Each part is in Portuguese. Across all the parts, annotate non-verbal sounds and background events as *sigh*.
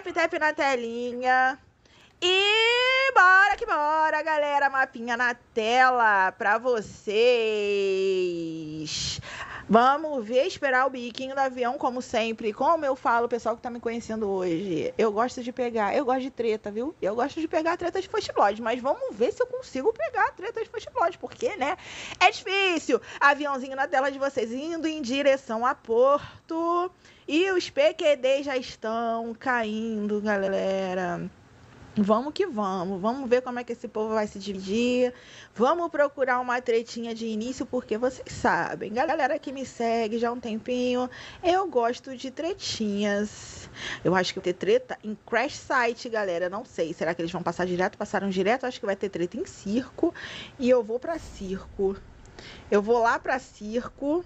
tap tap na telinha. E bora que bora, galera. Mapinha na tela pra vocês. Vamos ver, esperar o biquinho do avião, como sempre. Como eu falo, o pessoal que tá me conhecendo hoje, eu gosto de pegar, eu gosto de treta, viu? Eu gosto de pegar treta de fastblog, mas vamos ver se eu consigo pegar treta de fastblog, porque, né? É difícil. Aviãozinho na tela de vocês indo em direção a Porto. E os PQD já estão caindo, galera. Vamos que vamos, vamos ver como é que esse povo vai se dividir. Vamos procurar uma tretinha de início, porque vocês sabem, galera que me segue já há um tempinho, eu gosto de tretinhas. Eu acho que vai ter treta em Crash Site, galera. Não sei, será que eles vão passar direto? Passaram direto? Acho que vai ter treta em circo. E eu vou para circo. Eu vou lá para circo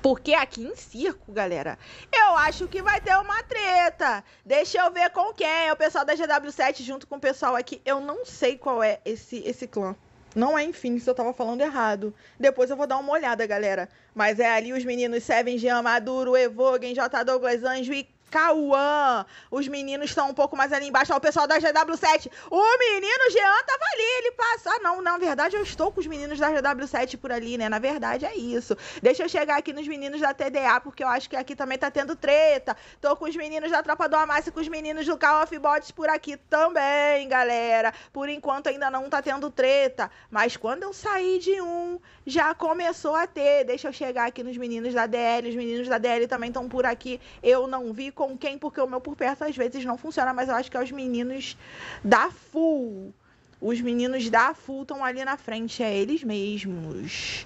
porque aqui em circo, galera, eu acho que vai ter uma treta. Deixa eu ver com quem. É o pessoal da GW7 junto com o pessoal aqui. Eu não sei qual é esse, esse clã. Não é, enfim, se eu tava falando errado. Depois eu vou dar uma olhada, galera. Mas é ali os meninos Seven, Jean Maduro, Evogen, J. Douglas Anjo e Cauã, os meninos estão um pouco mais ali embaixo, ó, o pessoal da GW7. O menino Jean tava ali, ele passa. Ah, não, na verdade eu estou com os meninos da GW7 por ali, né? Na verdade é isso. Deixa eu chegar aqui nos meninos da TDA, porque eu acho que aqui também tá tendo treta. Tô com os meninos da Tropa do Amassa e com os meninos do Call of Bots por aqui também, galera. Por enquanto ainda não tá tendo treta, mas quando eu saí de um, já começou a ter. Deixa eu chegar aqui nos meninos da DL, os meninos da DL também estão por aqui. Eu não vi com quem, porque o meu por perto às vezes não funciona, mas eu acho que é os meninos da Full. Os meninos da Full estão ali na frente, é eles mesmos.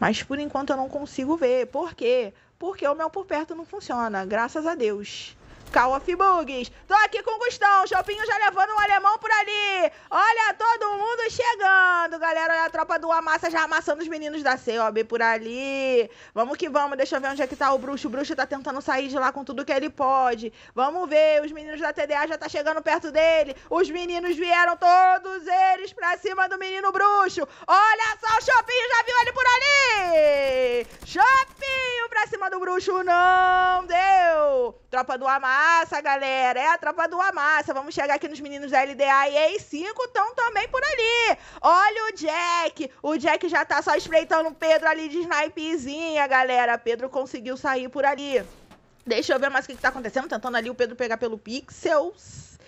Mas por enquanto eu não consigo ver. Por quê? Porque o meu por perto não funciona, graças a Deus. Call of Bugs. Tô aqui com o Gustão. Chopinho já levando um alemão por ali. Olha todo mundo chegando, galera. Olha a tropa do Amassa já amassando os meninos da COB por ali. Vamos que vamos. Deixa eu ver onde é que tá o bruxo. O bruxo tá tentando sair de lá com tudo que ele pode. Vamos ver. Os meninos da TDA já tá chegando perto dele. Os meninos vieram todos eles pra cima do menino bruxo. Olha só, o Chopinho já viu ele por ali. Chopinho pra cima do bruxo. Não deu. Tropa do Amassa massa, galera. É a tropa do Amassa. Vamos chegar aqui nos meninos da LDA e A5 estão também por ali. Olha o Jack. O Jack já tá só espreitando o Pedro ali de snipezinha, galera. Pedro conseguiu sair por ali. Deixa eu ver mais o que, que tá acontecendo. Tentando ali o Pedro pegar pelo Pixels.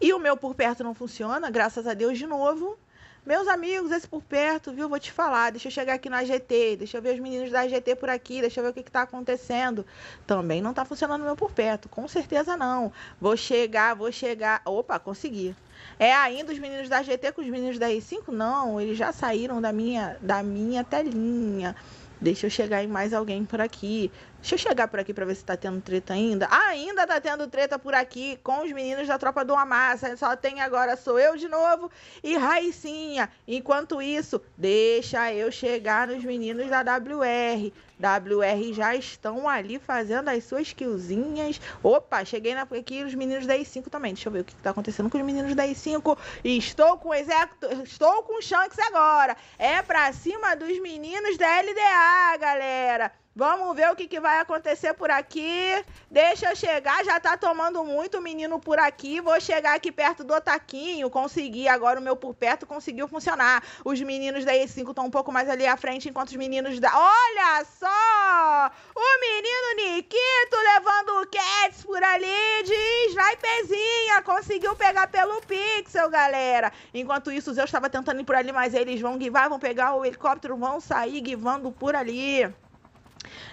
E o meu por perto não funciona, graças a Deus, de novo. Meus amigos, esse por perto, viu? Vou te falar. Deixa eu chegar aqui na GT, deixa eu ver os meninos da GT por aqui, deixa eu ver o que está acontecendo. Também não está funcionando meu por perto, com certeza não. Vou chegar, vou chegar. Opa, consegui. É ainda os meninos da GT com os meninos da E5? Não, eles já saíram da minha, da minha telinha. Deixa eu chegar em mais alguém por aqui. Deixa eu chegar por aqui pra ver se tá tendo treta ainda. ainda tá tendo treta por aqui com os meninos da Tropa do Amassa. Só tem agora sou eu de novo e Raicinha. Enquanto isso, deixa eu chegar nos meninos da WR. WR já estão ali fazendo as suas killzinhas. Opa, cheguei na, aqui os meninos da I5 também. Deixa eu ver o que está acontecendo com os meninos da I5. Estou com o Exército. estou com o Shanks agora. É pra cima dos meninos da LDA, galera. Vamos ver o que, que, vai acontecer por aqui. Deixa eu chegar, já tá tomando muito menino por aqui. Vou chegar aqui perto do Taquinho. Consegui, agora o meu por perto conseguiu funcionar. Os meninos da E5 estão um pouco mais ali à frente, enquanto os meninos da. Olha só! O menino Nikito levando o Cats por ali de snipezinha. Conseguiu pegar pelo pixel, galera. Enquanto isso, eu estava tentando ir por ali, mas eles vão guivar, vão pegar o helicóptero, vão sair guivando por ali.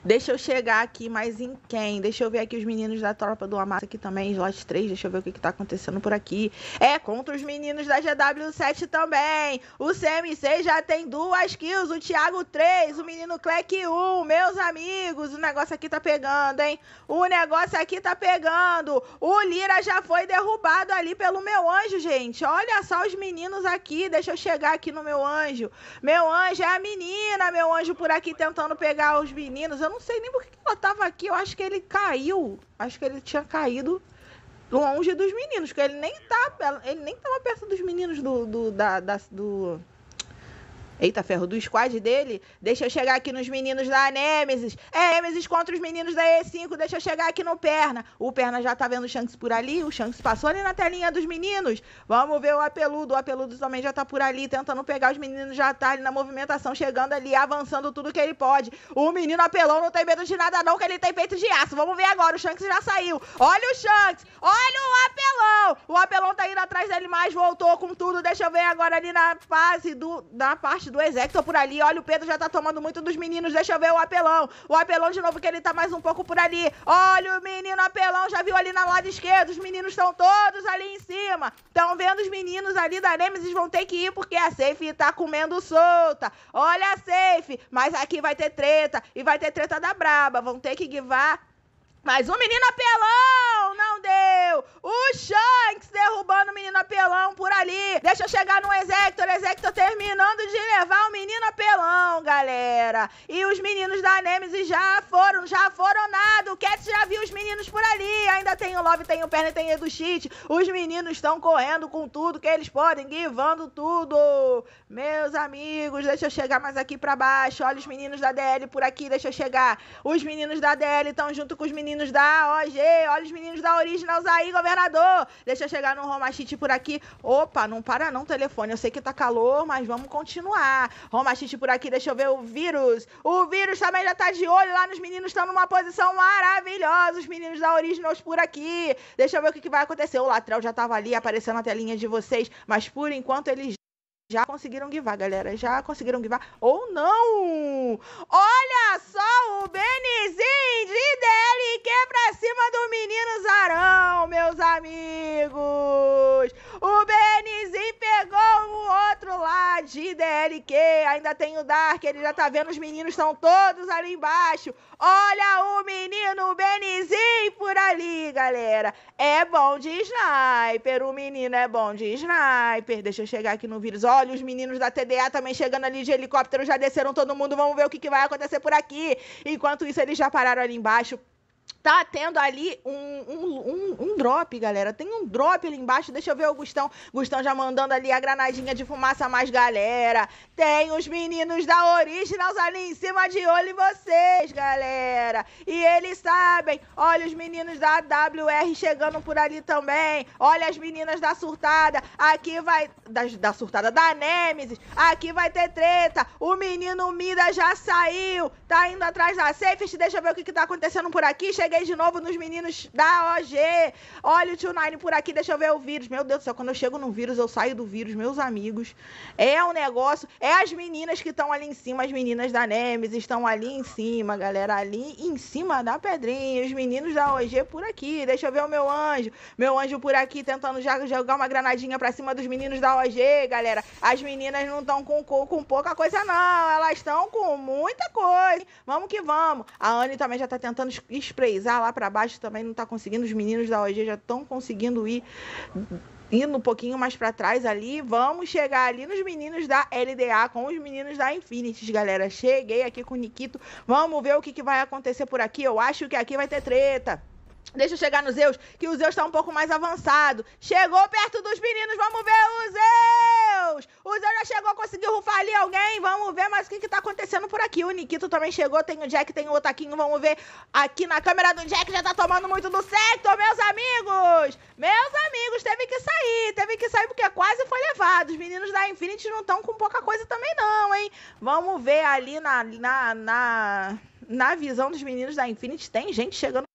Deixa eu chegar aqui, mas em quem? Deixa eu ver aqui os meninos da tropa do Amassa aqui também, slot 3. Deixa eu ver o que, que tá acontecendo por aqui. É, contra os meninos da GW7 também. O CMC já tem duas kills, o Thiago 3, o menino Clec 1. Meus amigos, o negócio aqui tá pegando, hein? O negócio aqui tá pegando. O Lira já foi derrubado ali pelo meu anjo, gente. Olha só os meninos aqui. Deixa eu chegar aqui no meu anjo. Meu anjo é a menina, meu anjo por aqui tentando pegar os meninos. Eu não não sei nem por que ela tava aqui. Eu acho que ele caiu. Acho que ele tinha caído longe dos meninos. Porque ele nem tá. Ele nem tava perto dos meninos do. do da, da do Eita, ferro do squad dele. Deixa eu chegar aqui nos meninos da Nemesis. É Nemesis contra os meninos da E5. Deixa eu chegar aqui no Perna. O Perna já tá vendo o Shanks por ali. O Shanks passou ali na telinha dos meninos. Vamos ver o Apeludo. O Apeludo também já tá por ali, tentando pegar os meninos. Já tá ali na movimentação, chegando ali, avançando tudo que ele pode. O menino Apelão não tem medo de nada não, que ele tem peito de aço. Vamos ver agora. O Shanks já saiu. Olha o Shanks. Olha o Apelão. O Apelão tá indo atrás dele, mas voltou com tudo. Deixa eu ver agora ali na fase do... parte forte do Exector por ali. Olha, o Pedro já tá tomando muito dos meninos. Deixa eu ver o apelão. O apelão de novo, que ele tá mais um pouco por ali. Olha o menino apelão, já viu ali na lado esquerdo. Os meninos estão todos ali em cima. Estão vendo os meninos ali da Nemesis. Vão ter que ir porque a Safe tá comendo solta. Olha a Safe. Mas aqui vai ter treta. E vai ter treta da braba. Vão ter que guivar. Mais um menino apelão! Não, deu. O Shanks derrubando o menino apelão por ali. Deixa eu chegar no Exector. Exector terminando de levar o menino apelão, galera. E os meninos da Nemesis já foram, já foram nada. O Cat já viu os meninos por ali. Ainda tem o Love, tem o Perna, tem o Cheat. Os meninos estão correndo com tudo que eles podem, guivando tudo. Meus amigos, deixa eu chegar mais aqui pra baixo. Olha os meninos da DL por aqui, deixa eu chegar. Os meninos da DL estão junto com os meninos da OG. Olha os meninos da da Originals aí, governador. Deixa eu chegar no Romachite por aqui. Opa, não para não, telefone. Eu sei que tá calor, mas vamos continuar. Romachite por aqui, deixa eu ver o vírus. O vírus também já tá de olho lá nos meninos, estão numa posição maravilhosa. Os meninos da Originals por aqui. Deixa eu ver o que, que vai acontecer. O Latrell já tava ali aparecendo na telinha de vocês, mas por enquanto eles já conseguiram guivar, galera. Já conseguiram guivar ou não? Olha só o Benizinho de DLQ é pra cima do menino Zarão, meus amigos. O Benizinho pegou o dentro lá de DLQ, ainda tem o Dark, ele já tá vendo, os meninos estão todos ali embaixo. Olha o menino Benizim por ali, galera. É bom de sniper, o menino é bom de sniper. Deixa eu chegar aqui no vírus. Olha os meninos da TDA também chegando ali de helicóptero, já desceram todo mundo, vamos ver o que, que vai acontecer por aqui. Enquanto isso, eles já pararam ali embaixo tá tendo ali um, um, um, um, drop, galera. Tem um drop ali embaixo. Deixa eu ver o Gustão. Gustão já mandando ali a granadinha de fumaça mais, galera. Tem os meninos da Originals ali em cima de olho em vocês, galera. E eles sabem. Olha os meninos da WR chegando por ali também. Olha as meninas da Surtada. Aqui vai... Da, da Surtada, da Nemesis. Aqui vai ter treta. O menino Mida já saiu. Tá indo atrás da Safest. Deixa eu ver o que, que tá acontecendo por aqui cheguei de novo nos meninos da OG. Olha o Tio Nine por aqui, deixa eu ver o vírus. Meu Deus do céu, quando eu chego num vírus, eu saio do vírus, meus amigos. É um negócio. É as meninas que estão ali em cima, as meninas da Nemes estão ali em cima, galera. Ali em cima da pedrinha. Os meninos da OG por aqui. Deixa eu ver o meu anjo. Meu anjo por aqui tentando jogar uma granadinha pra cima dos meninos da OG, galera. As meninas não estão com, com pouca coisa, não. Elas estão com muita coisa. Vamos que vamos. A Anne também já tá tentando expressar 3A lá para baixo também não está conseguindo. Os meninos da OG já estão conseguindo ir indo um pouquinho mais para trás ali, vamos chegar ali nos meninos da LDA com os meninos da Infinity, galera. Cheguei aqui com o Nikito. Vamos ver o que, que vai acontecer por aqui. Eu acho que aqui vai ter treta. Deixa eu chegar no Zeus, que o Zeus está um pouco mais avançado. Chegou perto dos meninos, vamos ver o Zeus! O Zeus já chegou, conseguiu rufar ali alguém, vamos ver mais o que, está acontecendo por aqui. O Nikito também chegou, tem o Jack, tem o Otaquinho, vamos ver aqui na câmera do Jack, já está tomando muito do sector, meus amigos! Meus amigos, teve que sair, teve que sair porque quase foi levado. Os meninos da Infinity não estão com pouca coisa também não, hein? Vamos ver ali na, na, na, na visão dos meninos da Infinity, tem gente chegando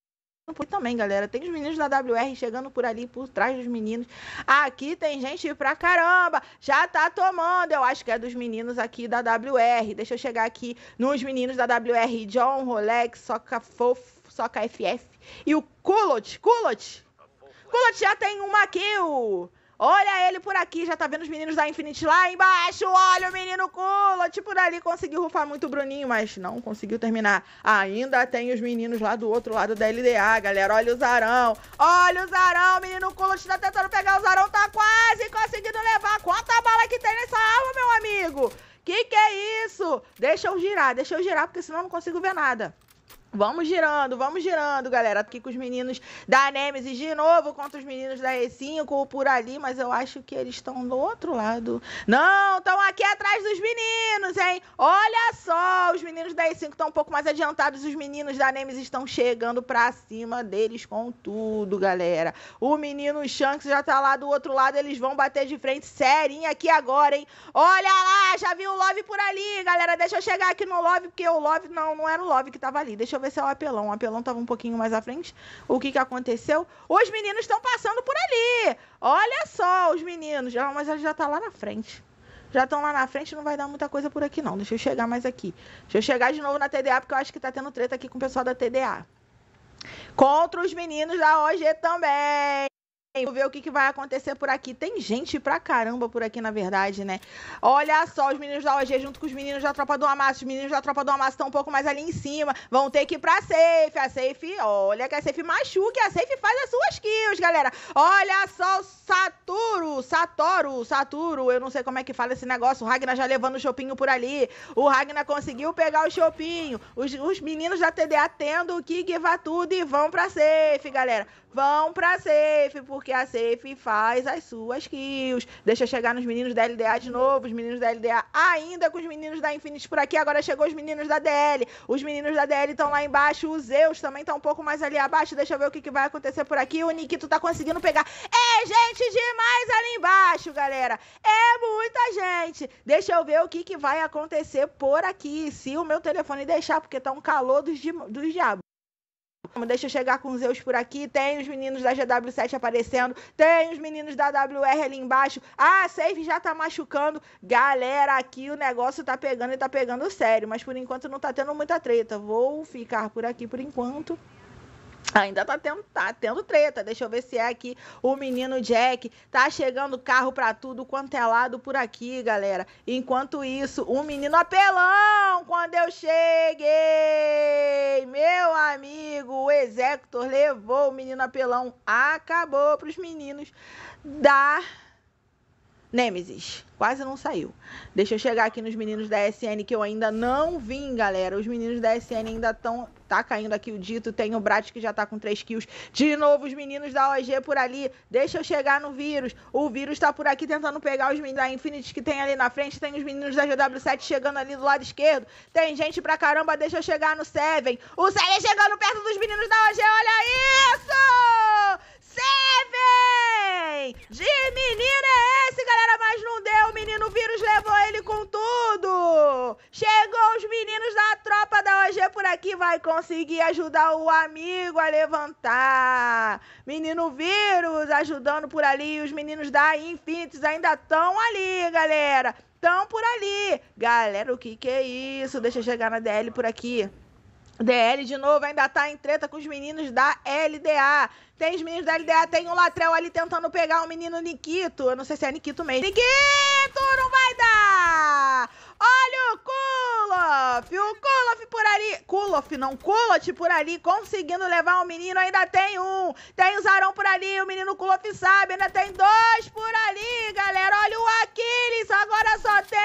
por também, galera. Tem os meninos da WR chegando por ali, por trás dos meninos. Aqui tem gente pra caramba. Já tá tomando. Eu acho que é dos meninos aqui da WR. Deixa eu chegar aqui nos meninos da WR. John, Rolex, Soca Fofo, Soca FF e o Kulot. Kulot! Kulot já tem uma kill. Olha ele por aqui, já tá vendo os meninos da Infinity lá embaixo. Olha o menino Kulot por ali. Conseguiu rufar muito o Bruninho, mas não conseguiu terminar. Ainda tem os meninos lá do outro lado da LDA, galera. Olha o Zarão. Olha o Zarão. O menino Kula. tá tentando pegar o Zarão. Tá quase conseguindo levar. Quanta bala que tem nessa arma, meu amigo. Que que é isso? Deixa eu girar, deixa eu girar, porque senão eu não consigo ver nada. Vamos girando, vamos girando, galera. Aqui com os meninos da Nemesis de novo contra os meninos da E5 ou por ali, mas eu acho que eles estão do outro lado. Não, estão aqui atrás dos meninos, hein? Olha só, os meninos da E5 estão um pouco mais adiantados, os meninos da Nemesis estão chegando pra cima deles com tudo, galera. O menino Shanks já tá lá do outro lado, eles vão bater de frente serinha aqui agora, hein? Olha lá, já vi o Love por ali, galera. Deixa eu chegar aqui no Love, porque o Love não, não era o Love que tava ali. Deixa eu vai ser é o apelão. O apelão estava um pouquinho mais à frente. O que, que aconteceu? Os meninos estão passando por ali. Olha só os meninos. Já, mas já tá lá na frente. Já estão lá na frente, não vai dar muita coisa por aqui, não. Deixa eu chegar mais aqui. Deixa eu chegar de novo na TDA, porque eu acho que tá tendo treta aqui com o pessoal da TDA. Contra os meninos da OG também. Vou ver o que, que, vai acontecer por aqui. Tem gente pra caramba por aqui, na verdade, né? Olha só, os meninos da OG junto com os meninos da Tropa do Amassa. Os meninos da Tropa do Amassa estão um pouco mais ali em cima. Vão ter que ir pra safe. A safe, olha que a safe machuca. A safe faz as suas kills, galera. Olha só o Saturo, Satoru, Saturo. Eu não sei como é que fala esse negócio. O Ragnar já levando o Chopinho por ali. O Ragnar conseguiu pegar o Chopinho. Os, os meninos da TDA tendo que givar tudo e vão pra safe, galera. Vão pra safe, porque porque a SAFE faz as suas kills, deixa chegar nos meninos da LDA de novo, os meninos da LDA ainda com os meninos da Infinity por aqui, agora chegou os meninos da DL, os meninos da DL estão lá embaixo, o Zeus também tá um pouco mais ali abaixo, deixa eu ver o que, que vai acontecer por aqui, o Nikito tá conseguindo pegar, é gente demais ali embaixo, galera, é muita gente, deixa eu ver o que, que vai acontecer por aqui, se o meu telefone deixar, porque tá um calor dos, dos diabos. Deixa eu chegar com os Zeus por aqui. Tem os meninos da GW7 aparecendo. Tem os meninos da WR ali embaixo. Ah, a Save já tá machucando. Galera, aqui o negócio tá pegando e tá pegando sério. Mas por enquanto não tá tendo muita treta. Vou ficar por aqui por enquanto. Ainda tá tendo, tá tendo treta. Deixa eu ver se é aqui o menino Jack. Tá chegando carro pra tudo quanto é lado por aqui, galera. Enquanto isso, o menino apelão quando eu cheguei. Meu amigo, o Executor levou o menino apelão. Acabou pros meninos da Nemesis. Quase não saiu. Deixa eu chegar aqui nos meninos da SN que eu ainda não vim, galera. Os meninos da SN ainda estão Tá caindo aqui o dito. Tem o Brat que já tá com 3 kills. De novo, os meninos da OG por ali. Deixa eu chegar no vírus. O vírus tá por aqui tentando pegar os meninos da Infinity que tem ali na frente. Tem os meninos da GW7 chegando ali do lado esquerdo. Tem gente pra caramba. Deixa eu chegar no Seven. O Seven chegando perto dos meninos da OG. Olha isso! Seven! De menina é esse, galera, mas não deu. O menino vírus levou ele com tudo. Chegou os meninos da tropa da OG por aqui, vai conseguir ajudar o amigo a levantar. Menino vírus ajudando por ali. Os meninos da Infinites ainda estão ali, galera. Estão por ali. Galera, o que que é isso? Deixa eu chegar na DL por aqui. DL de novo ainda tá em treta com os meninos da LDA. Tem os meninos da LDA, tem o um Latrel ali tentando pegar o um menino Nikito. Eu não sei se é Nikito mesmo. Nikito, não vai dar! Olha o cu! Koloff, o Kulof por ali, Kulof, não, Kolot por ali, conseguindo levar o menino, ainda tem um, tem o Zarão por ali, o menino Kulof sabe, ainda tem dois por ali, galera, olha o Aquiles, agora só tem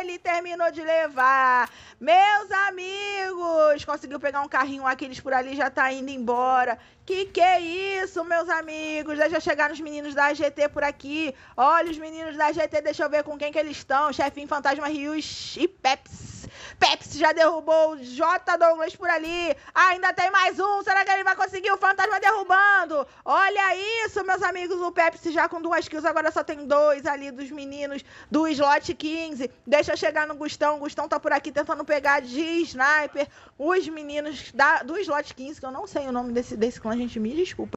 ele, terminou de levar, meus amigos, conseguiu pegar um carrinho, o Aquiles por ali já tá indo embora, que que é isso, meus amigos? Já chegar os meninos da GT por aqui. Olha os meninos da GT, deixa eu ver com quem que eles estão. Chefinho Fantasma Rios e Pepsi. Pepsi já derrubou o J. Douglas por ali. Ah, ainda tem mais um. Será que ele vai conseguir o fantasma derrubando? Olha isso, meus amigos. O Pepsi já com duas kills. Agora só tem dois ali dos meninos do slot 15. Deixa chegar no Gustão. O Gustão tá por aqui tentando pegar de sniper. Os meninos da, do slot 15, que eu não sei o nome desse, desse clã, gente. Me desculpa.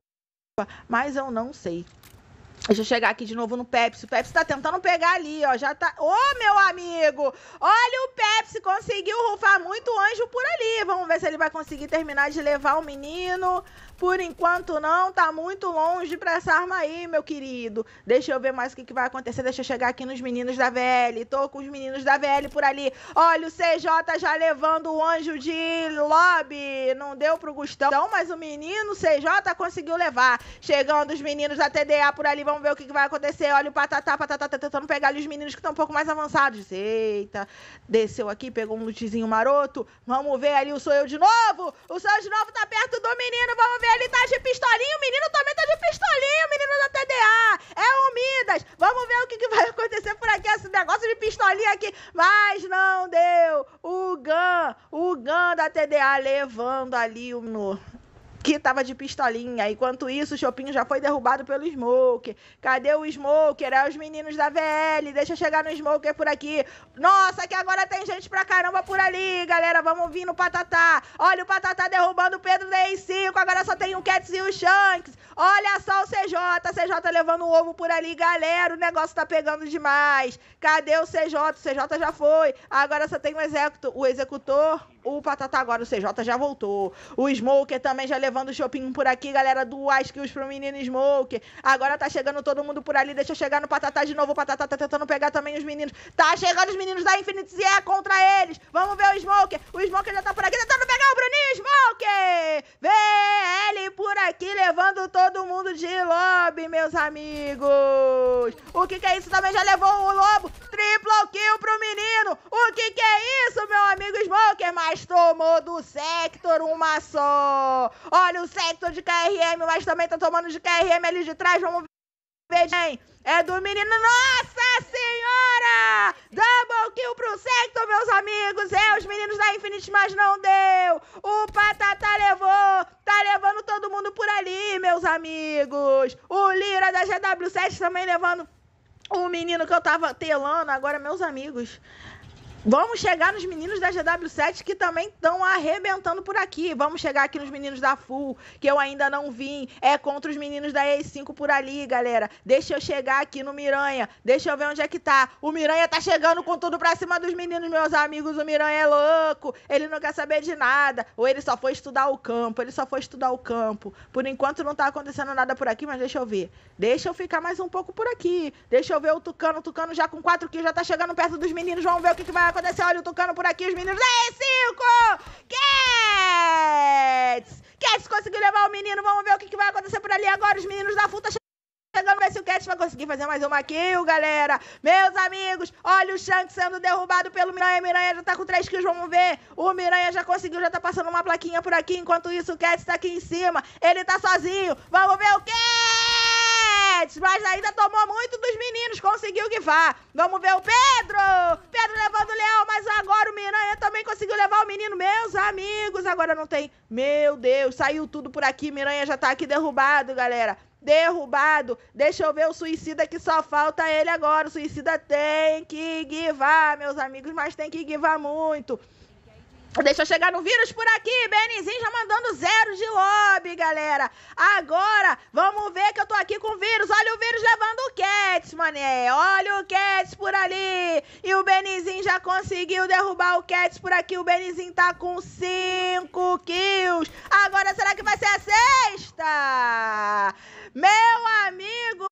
Mas eu não sei. Deixa eu chegar aqui de novo no Pepsi. O Pepsi tá tentando pegar ali, ó. Já tá. Ô, oh, meu amigo! Olha, o Pepsi conseguiu rufar muito anjo por ali. Vamos ver se ele vai conseguir terminar de levar o menino. Por enquanto não, tá muito longe pra essa arma aí, meu querido. Deixa eu ver mais o que, que vai acontecer. Deixa eu chegar aqui nos meninos da VL. Tô com os meninos da VL por ali. Olha, o CJ já levando o anjo de lobby. Não deu pro Gustão, então, mas o menino CJ conseguiu levar. Chegando os meninos da TDA por ali. Vamos ver o que, que vai acontecer. Olha o Patatá, Patatá tá tentando pegar ali os meninos que estão um pouco mais avançados. Eita, desceu aqui, pegou um lutezinho maroto. Vamos ver ali o Sou Eu de novo. O Sou Eu de novo tá perto do menino. Vamos ver ele tá é de pistolinha, o menino também tá de pistolinha, o menino da TDA. É o Midas. Vamos ver o que, que vai acontecer por aqui, esse negócio de pistolinha aqui. Mas não deu. O Gan, o Gan da TDA levando ali o que tava de pistolinha. Enquanto isso, o Chopinho já foi derrubado pelo Smoker. Cadê o Smoker? É os meninos da VL. Deixa chegar no Smoker por aqui. Nossa, que agora tem gente pra caramba por ali, galera. Vamos vir no Patatá. Olha o Patatá derrubando o Pedro DI5. Agora só tem o Cats e o Shanks. Olha só o CJ. CJ levando o ovo por ali, galera. O negócio tá pegando demais. Cadê o CJ? O CJ já foi. Agora só tem o executor. O executor o Patata agora, o CJ já voltou. O Smoker também já levando o shopping por aqui, galera. Duas kills pro menino Smoker. Agora tá chegando todo mundo por ali. Deixa eu chegar no Patata de novo. O Patata tá tentando pegar também os meninos. Tá chegando os meninos da Infinity e é contra eles. Vamos ver o Smoker. O Smoker já tá por aqui tentando pegar o Bruninho Smoker. Vê ele por aqui levando todo mundo de lobby, meus amigos. O que que é isso? Também já levou o Lobo. triplo kill pro menino. O que que é isso, meu amigo Smoker? Mas mas tomou do Sector uma só. Olha o Sector de KRM, mas também tá tomando de KRM ali de trás. Vamos ver, quem É do menino. Nossa Senhora! Double kill pro Sector, meus amigos. É, os meninos da Infinite, mas não deu. O Patata tá levou. Tá levando todo mundo por ali, meus amigos. O Lira da GW7 também levando o menino que eu tava telando agora, meus amigos. Vamos chegar nos meninos da GW7 que também estão arrebentando por aqui. Vamos chegar aqui nos meninos da Full, que eu ainda não vim. É contra os meninos da E5 por ali, galera. Deixa eu chegar aqui no Miranha. Deixa eu ver onde é que tá. O Miranha tá chegando com tudo pra cima dos meninos, meus amigos. O Miranha é louco. Ele não quer saber de nada. Ou ele só foi estudar o campo. Ele só foi estudar o campo. Por enquanto não tá acontecendo nada por aqui, mas deixa eu ver. Deixa eu ficar mais um pouco por aqui. Deixa eu ver o Tucano. O Tucano já com 4 kills, já tá chegando perto dos meninos. Vamos ver o que, que vai acontecer quando olha o Tucano por aqui, os meninos. Ei, cinco! Cats! Cats conseguiu levar o menino. Vamos ver o que, que vai acontecer por ali agora. Os meninos da Futa chegando, ver se o Cats vai conseguir fazer mais uma kill, galera. Meus amigos, olha o Shanks sendo derrubado pelo Miranha. Miranha já tá com três kills, vamos ver. O Miranha já conseguiu, já tá passando uma plaquinha por aqui. Enquanto isso, o Cats tá aqui em cima. Ele tá sozinho. Vamos ver o Cats! Guedes, mas ainda tomou muito dos meninos, conseguiu que vá. Vamos ver o Pedro! Pedro levando o Leão, mas agora o Miranha também conseguiu levar o menino. Meus amigos, agora não tem. Meu Deus, saiu tudo por aqui. Miranha já tá aqui derrubado, galera derrubado. Deixa eu ver o suicida que só falta ele agora. O suicida tem que guivar, meus amigos, mas tem que guivar muito. Deixa chegar no vírus por aqui, Benizinho já mandando zero de lobby, galera. Agora, vamos ver que eu tô aqui com o vírus. Olha o vírus levando o Cats, mané. Olha o Cats por ali. E o Benizinho já conseguiu derrubar o Cats por aqui. O Benizinho tá com cinco kills. Agora, será que vai ser a sexta? Meu amigo!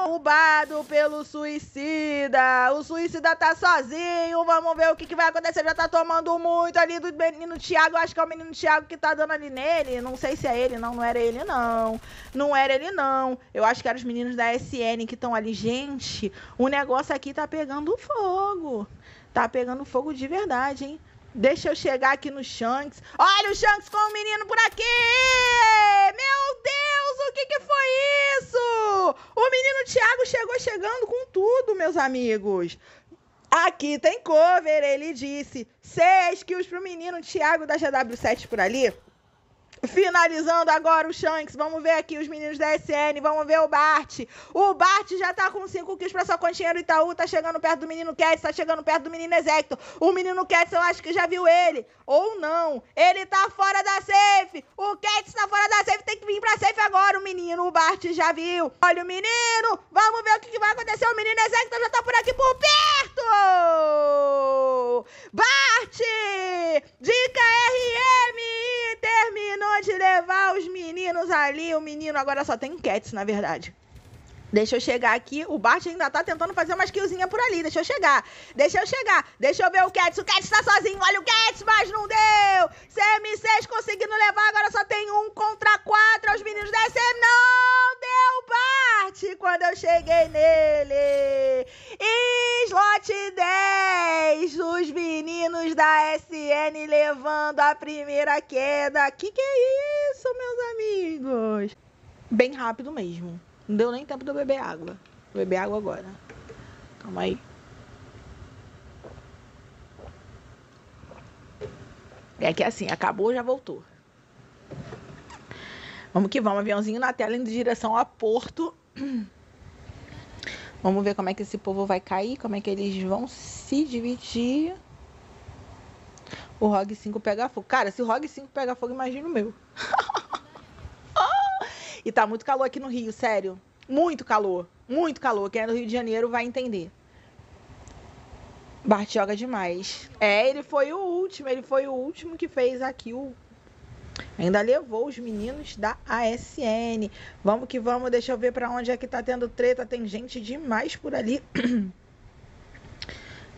Roubado pelo suicida. O suicida tá sozinho. Vamos ver o que, que vai acontecer. Já tá tomando muito ali do menino Thiago. Acho que é o menino Thiago que tá dando ali nele. Não sei se é ele, não. Não era ele, não. Não era ele, não. Eu acho que eram os meninos da SN que estão ali. Gente, o negócio aqui tá pegando fogo. Tá pegando fogo de verdade, hein? Deixa eu chegar aqui no Shanks. Olha o Shanks com o menino por aqui! meus amigos. Aqui tem cover, ele disse. Seis quilos pro menino Thiago da GW7 por ali. Finalizando agora o Shanks. Vamos ver aqui os meninos da SN. Vamos ver o Bart. O Bart já tá com 5 kills pra sua continha do Itaú. Tá chegando perto do menino Cats. Tá chegando perto do menino Execto. O menino Cats eu acho que já viu ele. Ou não. Ele tá fora da safe. O Cats tá fora da safe. Tem que vir pra safe agora. O menino, o Bart já viu. Olha o menino. Vamos ver o que, que vai acontecer. O menino Execto já tá por aqui por perto. Bart! Dica RM. Terminou pode levar os meninos ali. O menino agora só tem cats, na verdade. Deixa eu chegar aqui. O Bart ainda tá tentando fazer uma skillzinha por ali. Deixa eu chegar. Deixa eu chegar. Deixa eu ver o Cats. O Cats tá sozinho. Olha o Cats, mas não deu. CM6 conseguindo levar. Agora só tem um contra quatro. Os meninos da SM. Não deu, Bart. Quando eu cheguei nele. Slot 10. Os meninos da SN levando a primeira queda. Que que é isso, meus amigos? Bem rápido mesmo. Não deu nem tempo de eu beber água. Vou beber água agora. Calma aí. É que assim, acabou, já voltou. Vamos que vamos, aviãozinho na tela indo em direção a Porto. *clears throat* Vamos ver como é que esse povo vai cair, como é que eles vão se dividir. O ROG 5 pega fogo. Cara, se o ROG 5 pega fogo, imagina o meu. *laughs* E tá muito calor aqui no Rio, sério. Muito calor. Muito calor. Quem é do Rio de Janeiro vai entender. Bart joga demais. É, ele foi o último. Ele foi o último que fez aqui o. Ainda levou os meninos da ASN. Vamos que vamos. Deixa eu ver para onde é que tá tendo treta. Tem gente demais por ali. *clears throat*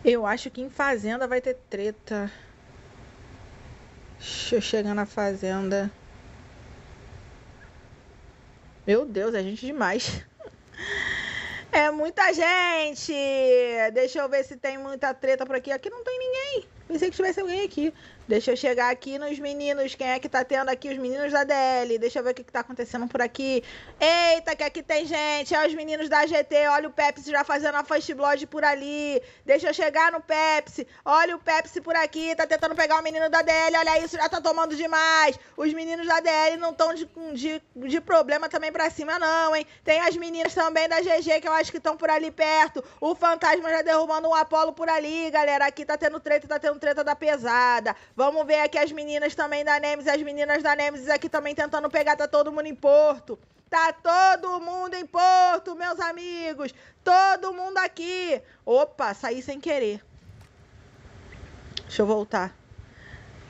Eu acho que em Fazenda vai ter treta. Deixa eu chegar na Fazenda. Meu Deus, é gente demais. *laughs* É muita gente! Deixa eu ver se tem muita treta por aqui. Aqui não tem ninguém. Pensei que tivesse alguém aqui. Deixa eu chegar aqui nos meninos. Quem é que tá tendo aqui? Os meninos da DL. Deixa eu ver o que, que tá acontecendo por aqui. Eita, que aqui tem gente. É os meninos da GT. Olha o Pepsi já fazendo a Fast Blood por ali. Deixa eu chegar no Pepsi. Olha o Pepsi por aqui. Tá tentando pegar o menino da DL. Olha isso, já tá tomando demais. Os meninos da DL não estão de, de, de problema também pra cima, não, hein? Tem as meninas também da GG que eu acho que estão por ali perto. O fantasma já derrubando um Apolo por ali, galera. Aqui tá tendo treta, tá tendo treta da pesada. Vamos ver aqui as meninas também da Nemesis, as meninas da Nemesis aqui também tentando pegar, tá todo mundo em Porto. Tá todo mundo em Porto, meus amigos. Todo mundo aqui. Opa, saí sem querer. Deixa eu voltar.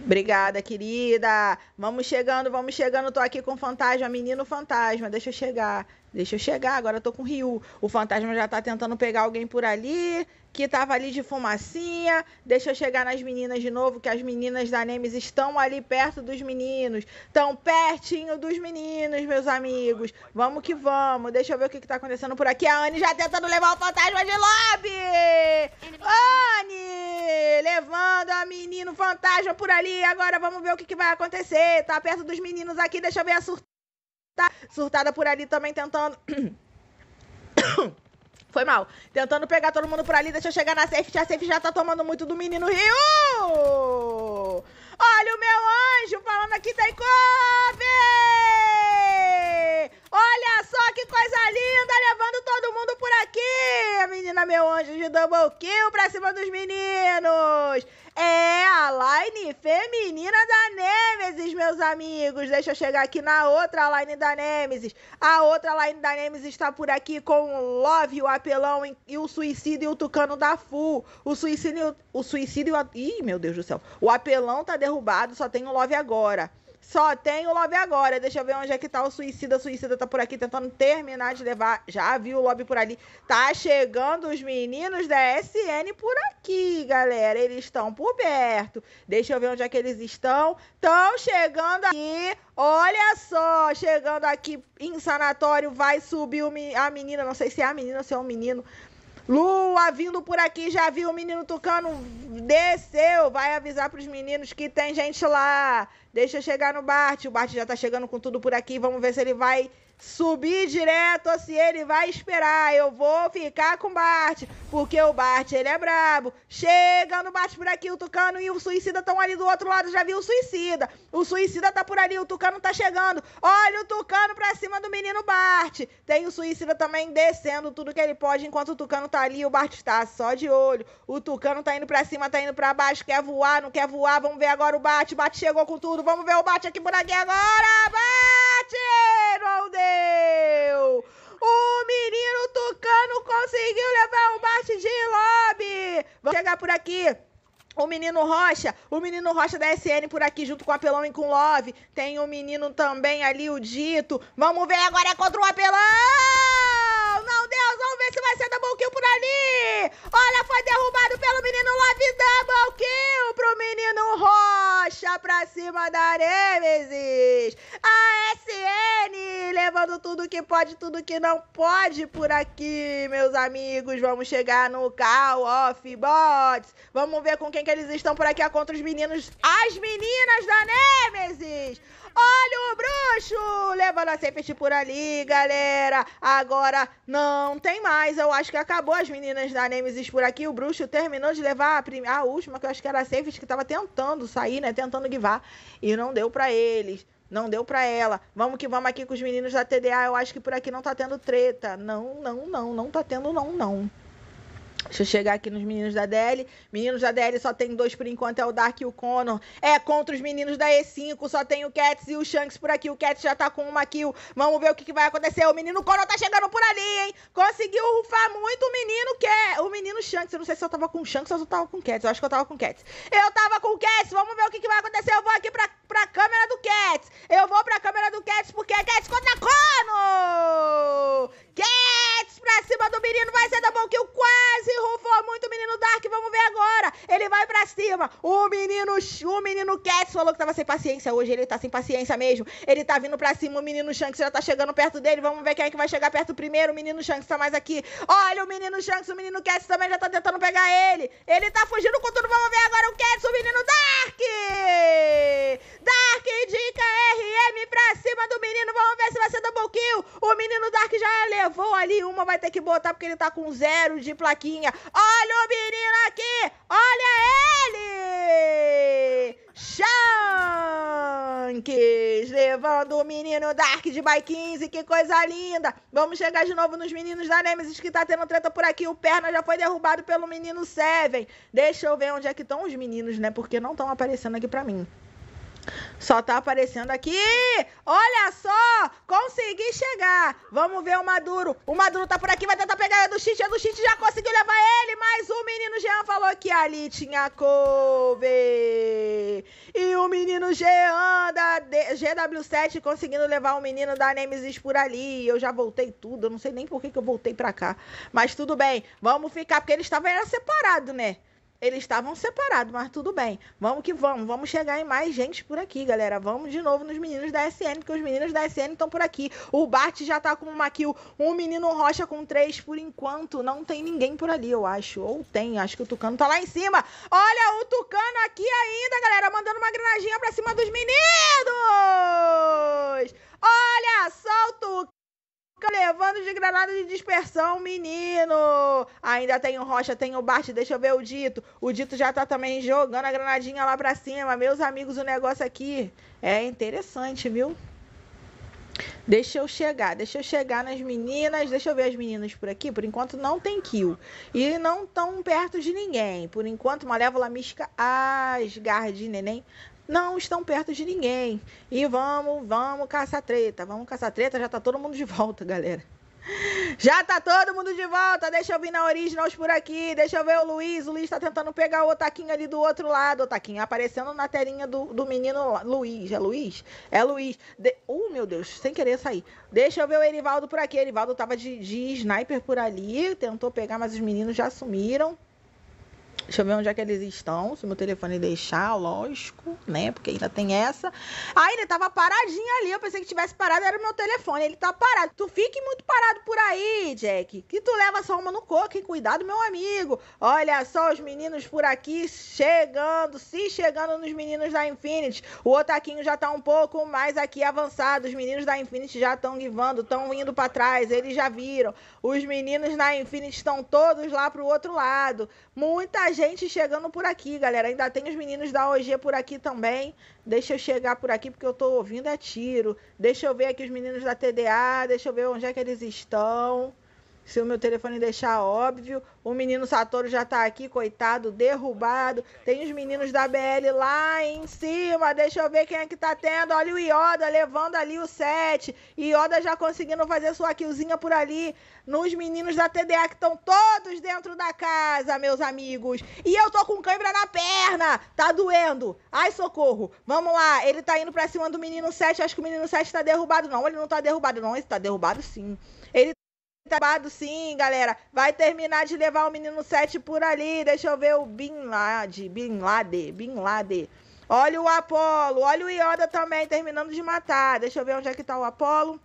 Obrigada, querida. Vamos chegando, vamos chegando. Tô aqui com o fantasma, menino fantasma. Deixa eu chegar. Deixa eu chegar. Agora eu tô com o Ryu. O fantasma já tá tentando pegar alguém por ali que tava ali de fumacinha, deixa eu chegar nas meninas de novo, que as meninas da Nemes estão ali perto dos meninos, tão pertinho dos meninos, meus amigos. Vamos que vamos, deixa eu ver o que, que tá acontecendo por aqui. A Anne já tentando levar o fantasma de lobby! Anne! Levando a menino fantasma por ali, agora vamos ver o que, que vai acontecer. Tá perto dos meninos aqui, deixa eu ver a surtada. Surtada por ali também tentando... *coughs* Foi mal. Tentando pegar todo mundo por ali. Deixa eu chegar na safe. A safe já tá tomando muito do menino Rio. Olha o meu anjo falando aqui da Cove Olha só que coisa linda, levando todo mundo por aqui. Menina meu anjo de double kill pra cima dos meninos. É a line feminina da Nemesis, meus amigos. Deixa eu chegar aqui na outra line da Nemesis. A outra line da Nemesis está por aqui com o Love, o Apelão e o Suicídio e o Tucano da Fu. O Suicídio, o Suicídio e o... Ih, meu Deus do céu. O Apelão tá derrubado, só tem o Love agora. Só tem o Lobby agora. Deixa eu ver onde é que tá o Suicida. O Suicida tá por aqui tentando terminar de levar. Já viu o Lobby por ali. Tá chegando os meninos da SN por aqui, galera. Eles estão por perto. Deixa eu ver onde é que eles estão. Estão chegando aqui. Olha só, chegando aqui em sanatório. Vai subir a menina. Não sei se é a menina ou se é um menino. Lua vindo por aqui, já viu o menino Tucano, desceu, vai avisar pros meninos que tem gente lá. Deixa eu chegar no Bart, o Bart já tá chegando com tudo por aqui, vamos ver se ele vai subir direto se ele vai esperar. Eu vou ficar com o Bart, porque o Bart, ele é brabo. Chega no Bart por aqui, o Tucano e o Suicida estão ali do outro lado, já viu o Suicida. O Suicida tá por ali, o Tucano tá chegando. Olha o Tucano pra cima do menino Bart. Tem o Suicida também descendo tudo que ele pode, enquanto o Tucano tá ali, o Bart tá só de olho. O Tucano tá indo pra cima, tá indo pra baixo, quer voar, não quer voar. Vamos ver agora o Bart, o Bart chegou com tudo. Vamos ver o Bart aqui por aqui agora, Bart! Não deu! O menino Tucano conseguiu levar o bate de Lobby. Vamos chegar por aqui. O menino Rocha, o menino Rocha da SN por aqui, junto com o Apelão e com o Love. Tem o menino também ali, o Dito. Vamos ver agora é contra o Apelão! kill por ali. Olha, foi derrubado pelo menino Love Double kill pro menino Rocha pra cima da Nemesis. A SN levando tudo que pode, tudo que não pode por aqui, meus amigos. Vamos chegar no Call of Bots. Vamos ver com quem que eles estão por aqui. É contra os meninos, as meninas da Nemesis. Olha o bruxo! Levando a Safety por ali, galera. Agora não tem mais. Eu acho que acabou as meninas da Nemesis por aqui. O bruxo terminou de levar a, prim... a última, que eu acho que era a Safety, que tava tentando sair, né? Tentando guivar. E não deu para eles. Não deu para ela. Vamos que vamos aqui com os meninos da TDA. Eu acho que por aqui não tá tendo treta. Não, não, não. Não tá tendo, não, não. Deixa eu chegar aqui nos meninos da DL. Meninos da DL só tem dois por enquanto, é o Dark e o Connor. É, contra os meninos da E5, só tem o Cats e o Shanks por aqui. O Cats já tá com uma kill. Vamos ver o que, que vai acontecer. O menino Connor tá chegando por ali, hein? Conseguiu rufar muito o menino que O menino Shanks, eu não sei se eu tava com Shanks ou se eu tava com Cats. Eu acho que eu tava com Cats. Eu tava com Cats, vamos ver o que, que vai acontecer. Eu vou aqui pra, pra câmera do Cats. Eu vou pra câmera do Cats porque é Cats contra Connor! Cats pra cima do menino, vai ser da bom que o quase rufou muito o menino Dark, vamos ver agora. Ele vai pra cima. O menino, o menino Cats falou que tava sem paciência hoje, ele tá sem paciência mesmo. Ele tá vindo pra cima, o menino Shanks já tá chegando perto dele. Vamos ver quem é que vai chegar perto primeiro. O menino Shanks tá mais aqui. Olha o menino Shanks, o menino Cats também já tá tentando pegar ele. Ele tá fugindo com tudo, vamos ver agora o Cats, o menino Dark. levou ali, uma vai ter que botar porque ele tá com zero de plaquinha. Olha o menino aqui! Olha ele! Shanks levando o menino Dark de by 15, que coisa linda! Vamos chegar de novo nos meninos da Nemesis que tá tendo treta por aqui. O Perna já foi derrubado pelo menino Seven. Deixa eu ver onde é que estão os meninos, né? Porque não estão aparecendo aqui pra mim. Só tá aparecendo aqui. Olha só, consegui chegar. Vamos ver o Maduro. O Maduro tá por aqui, vai tentar pegar é do Chit, é do Chit, já conseguiu levar ele, mas o menino Jean falou que ali tinha couve. E o menino Jean da GW7 conseguindo levar o menino da Nemesis por ali. Eu já voltei tudo, eu não sei nem por que, que eu voltei pra cá. Mas tudo bem, vamos ficar, porque eles estavam separados, né? Eles estavam separados, mas tudo bem. Vamos que vamos. Vamos chegar em mais gente por aqui, galera. Vamos de novo nos meninos da SN, porque os meninos da SN estão por aqui. O Bart já tá com uma kill. O menino Rocha com três por enquanto. Não tem ninguém por ali, eu acho. Ou tem, acho que o Tucano tá lá em cima. Olha o Tucano aqui ainda, galera. Mandando uma granadinha pra cima dos meninos! Olha só o levando de granada de dispersão, menino! Ainda tem o Rocha, tem o Bart, deixa eu ver o Dito. O Dito já tá também jogando a granadinha lá pra cima. Meus amigos, o negócio aqui é interessante, viu? Deixa eu chegar, deixa eu chegar nas meninas, deixa eu ver as meninas por aqui. Por enquanto não tem kill. E não tão perto de ninguém. Por enquanto, Malévola Mística, Asgard, Neném, não estão perto de ninguém. E vamos, vamos caçar treta, vamos caçar treta, já tá todo mundo de volta, galera. Já tá todo mundo de volta, deixa eu vir na Originals por aqui, deixa eu ver o Luiz, o Luiz tá tentando pegar o Otaquinho ali do outro lado, Otaquinho, aparecendo na telinha do, do menino Luiz, é Luiz? É Luiz. De... Uh, meu Deus, sem querer sair. Deixa eu ver o Erivaldo por aqui, Erivaldo tava de, de sniper por ali, tentou pegar, mas os meninos já sumiram. Deixa eu ver onde é que eles estão. Se meu telefone deixar, lógico, né? Porque ainda tem essa. aí ele tava paradinho ali. Eu pensei que tivesse parado, era o meu telefone. Ele tá parado. Tu fique muito parado por aí, Jack. Que tu leva só uma no coco, hein? Cuidado, meu amigo. Olha só os meninos por aqui chegando, se chegando nos meninos da Infinity. O Otaquinho já tá um pouco mais aqui avançado. Os meninos da Infinity já estão guivando, estão indo para trás. Eles já viram. Os meninos na Infinity estão todos lá pro outro lado. Muita gente chegando por aqui, galera. Ainda tem os meninos da OG por aqui também. Deixa eu chegar por aqui porque eu tô ouvindo é tiro. Deixa eu ver aqui os meninos da TDA, deixa eu ver onde é que eles estão. Se o meu telefone deixar óbvio, o menino Satoru já tá aqui, coitado, derrubado. Tem os meninos da BL lá em cima. Deixa eu ver quem é que tá tendo. Olha o Ioda levando ali o 7. Ioda já conseguindo fazer sua killzinha por ali. Nos meninos da TDA que estão todos dentro da casa, meus amigos. E eu tô com cãibra na perna. Tá doendo. Ai, socorro. Vamos lá. Ele tá indo pra cima do menino 7. Acho que o menino 7 tá derrubado. Não, ele não tá derrubado, não. Ele tá derrubado sim. Ele Tabado sim, galera. Vai terminar de levar o menino 7 por ali. Deixa eu ver o Bin Laden. Bin Laden. Bin Laden. Olha o Apolo. Olha o Ioda também terminando de matar. Deixa eu ver onde é que tá o Apolo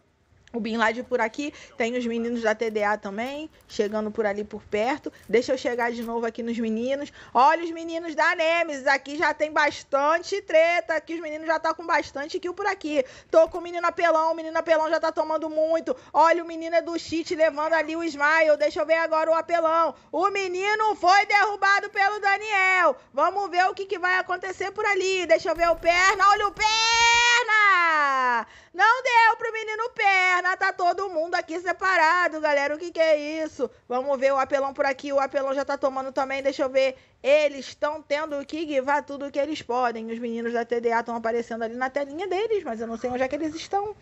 o Bin Laden por aqui, tem os meninos da TDA também, chegando por ali por perto. Deixa eu chegar de novo aqui nos meninos. Olha os meninos da Nemesis, aqui já tem bastante treta, aqui os meninos já tá com bastante kill por aqui. Tô com o menino apelão, o menino apelão já tá tomando muito. Olha o menino é do cheat levando ali o Smile, deixa eu ver agora o apelão. O menino foi derrubado pelo Daniel. Vamos ver o que, que vai acontecer por ali. Deixa eu ver o perna, olha o perna! Não deu pro menino perna tá todo mundo aqui separado, galera. O que, que é isso? Vamos ver o apelão por aqui. O apelão já tá tomando também. Deixa eu ver. Eles estão tendo que guivar tudo o que eles podem. Os meninos da TDA estão aparecendo ali na telinha deles, mas eu não sei onde é que eles estão.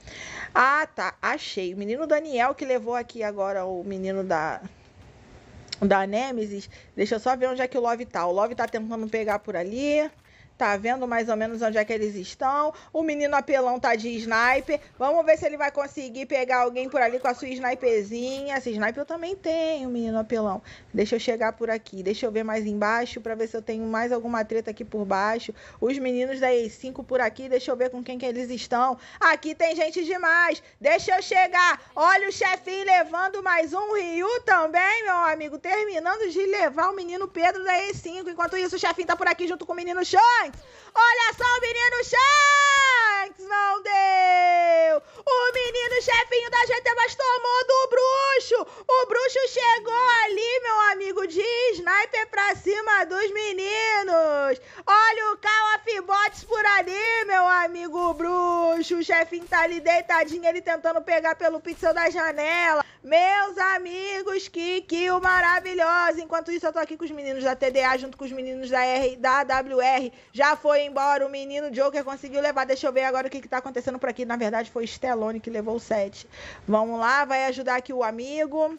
Ah, tá. Achei. O menino Daniel que levou aqui agora o menino da da Nemesis. Deixa eu só ver onde é que o Love tá. O Love tá tentando pegar por ali. Tá vendo mais ou menos onde é que eles estão. O menino apelão tá de sniper. Vamos ver se ele vai conseguir pegar alguém por ali com a sua sniperzinha. Esse sniper eu também tenho, menino apelão. Deixa eu chegar por aqui. Deixa eu ver mais embaixo para ver se eu tenho mais alguma treta aqui por baixo. Os meninos da E5 por aqui. Deixa eu ver com quem que eles estão. Aqui tem gente demais. Deixa eu chegar. Olha o chefinho levando mais um Ryu também, meu amigo. Terminando de levar o menino Pedro da E5. Enquanto isso, o chefinho tá por aqui junto com o menino Sean. Shanks! Olha só o menino Shanks! Não deu! O menino chefinho da GT, mas tomou do bruxo! O bruxo chegou ali, meu amigo, de sniper pra cima dos meninos! Olha o Call of Bots por ali, meu amigo bruxo! O chefinho tá ali deitadinho, ele tentando pegar pelo pixel da janela. Meus amigos, que kill maravilhoso! Enquanto isso, eu tô aqui com os meninos da TDA, junto com os meninos da, R, da WR, já foi embora. O menino Joker conseguiu levar. Deixa eu ver agora o que, está acontecendo por aqui. Na verdade, foi Stallone que levou o 7. Vamos lá, vai ajudar aqui o amigo.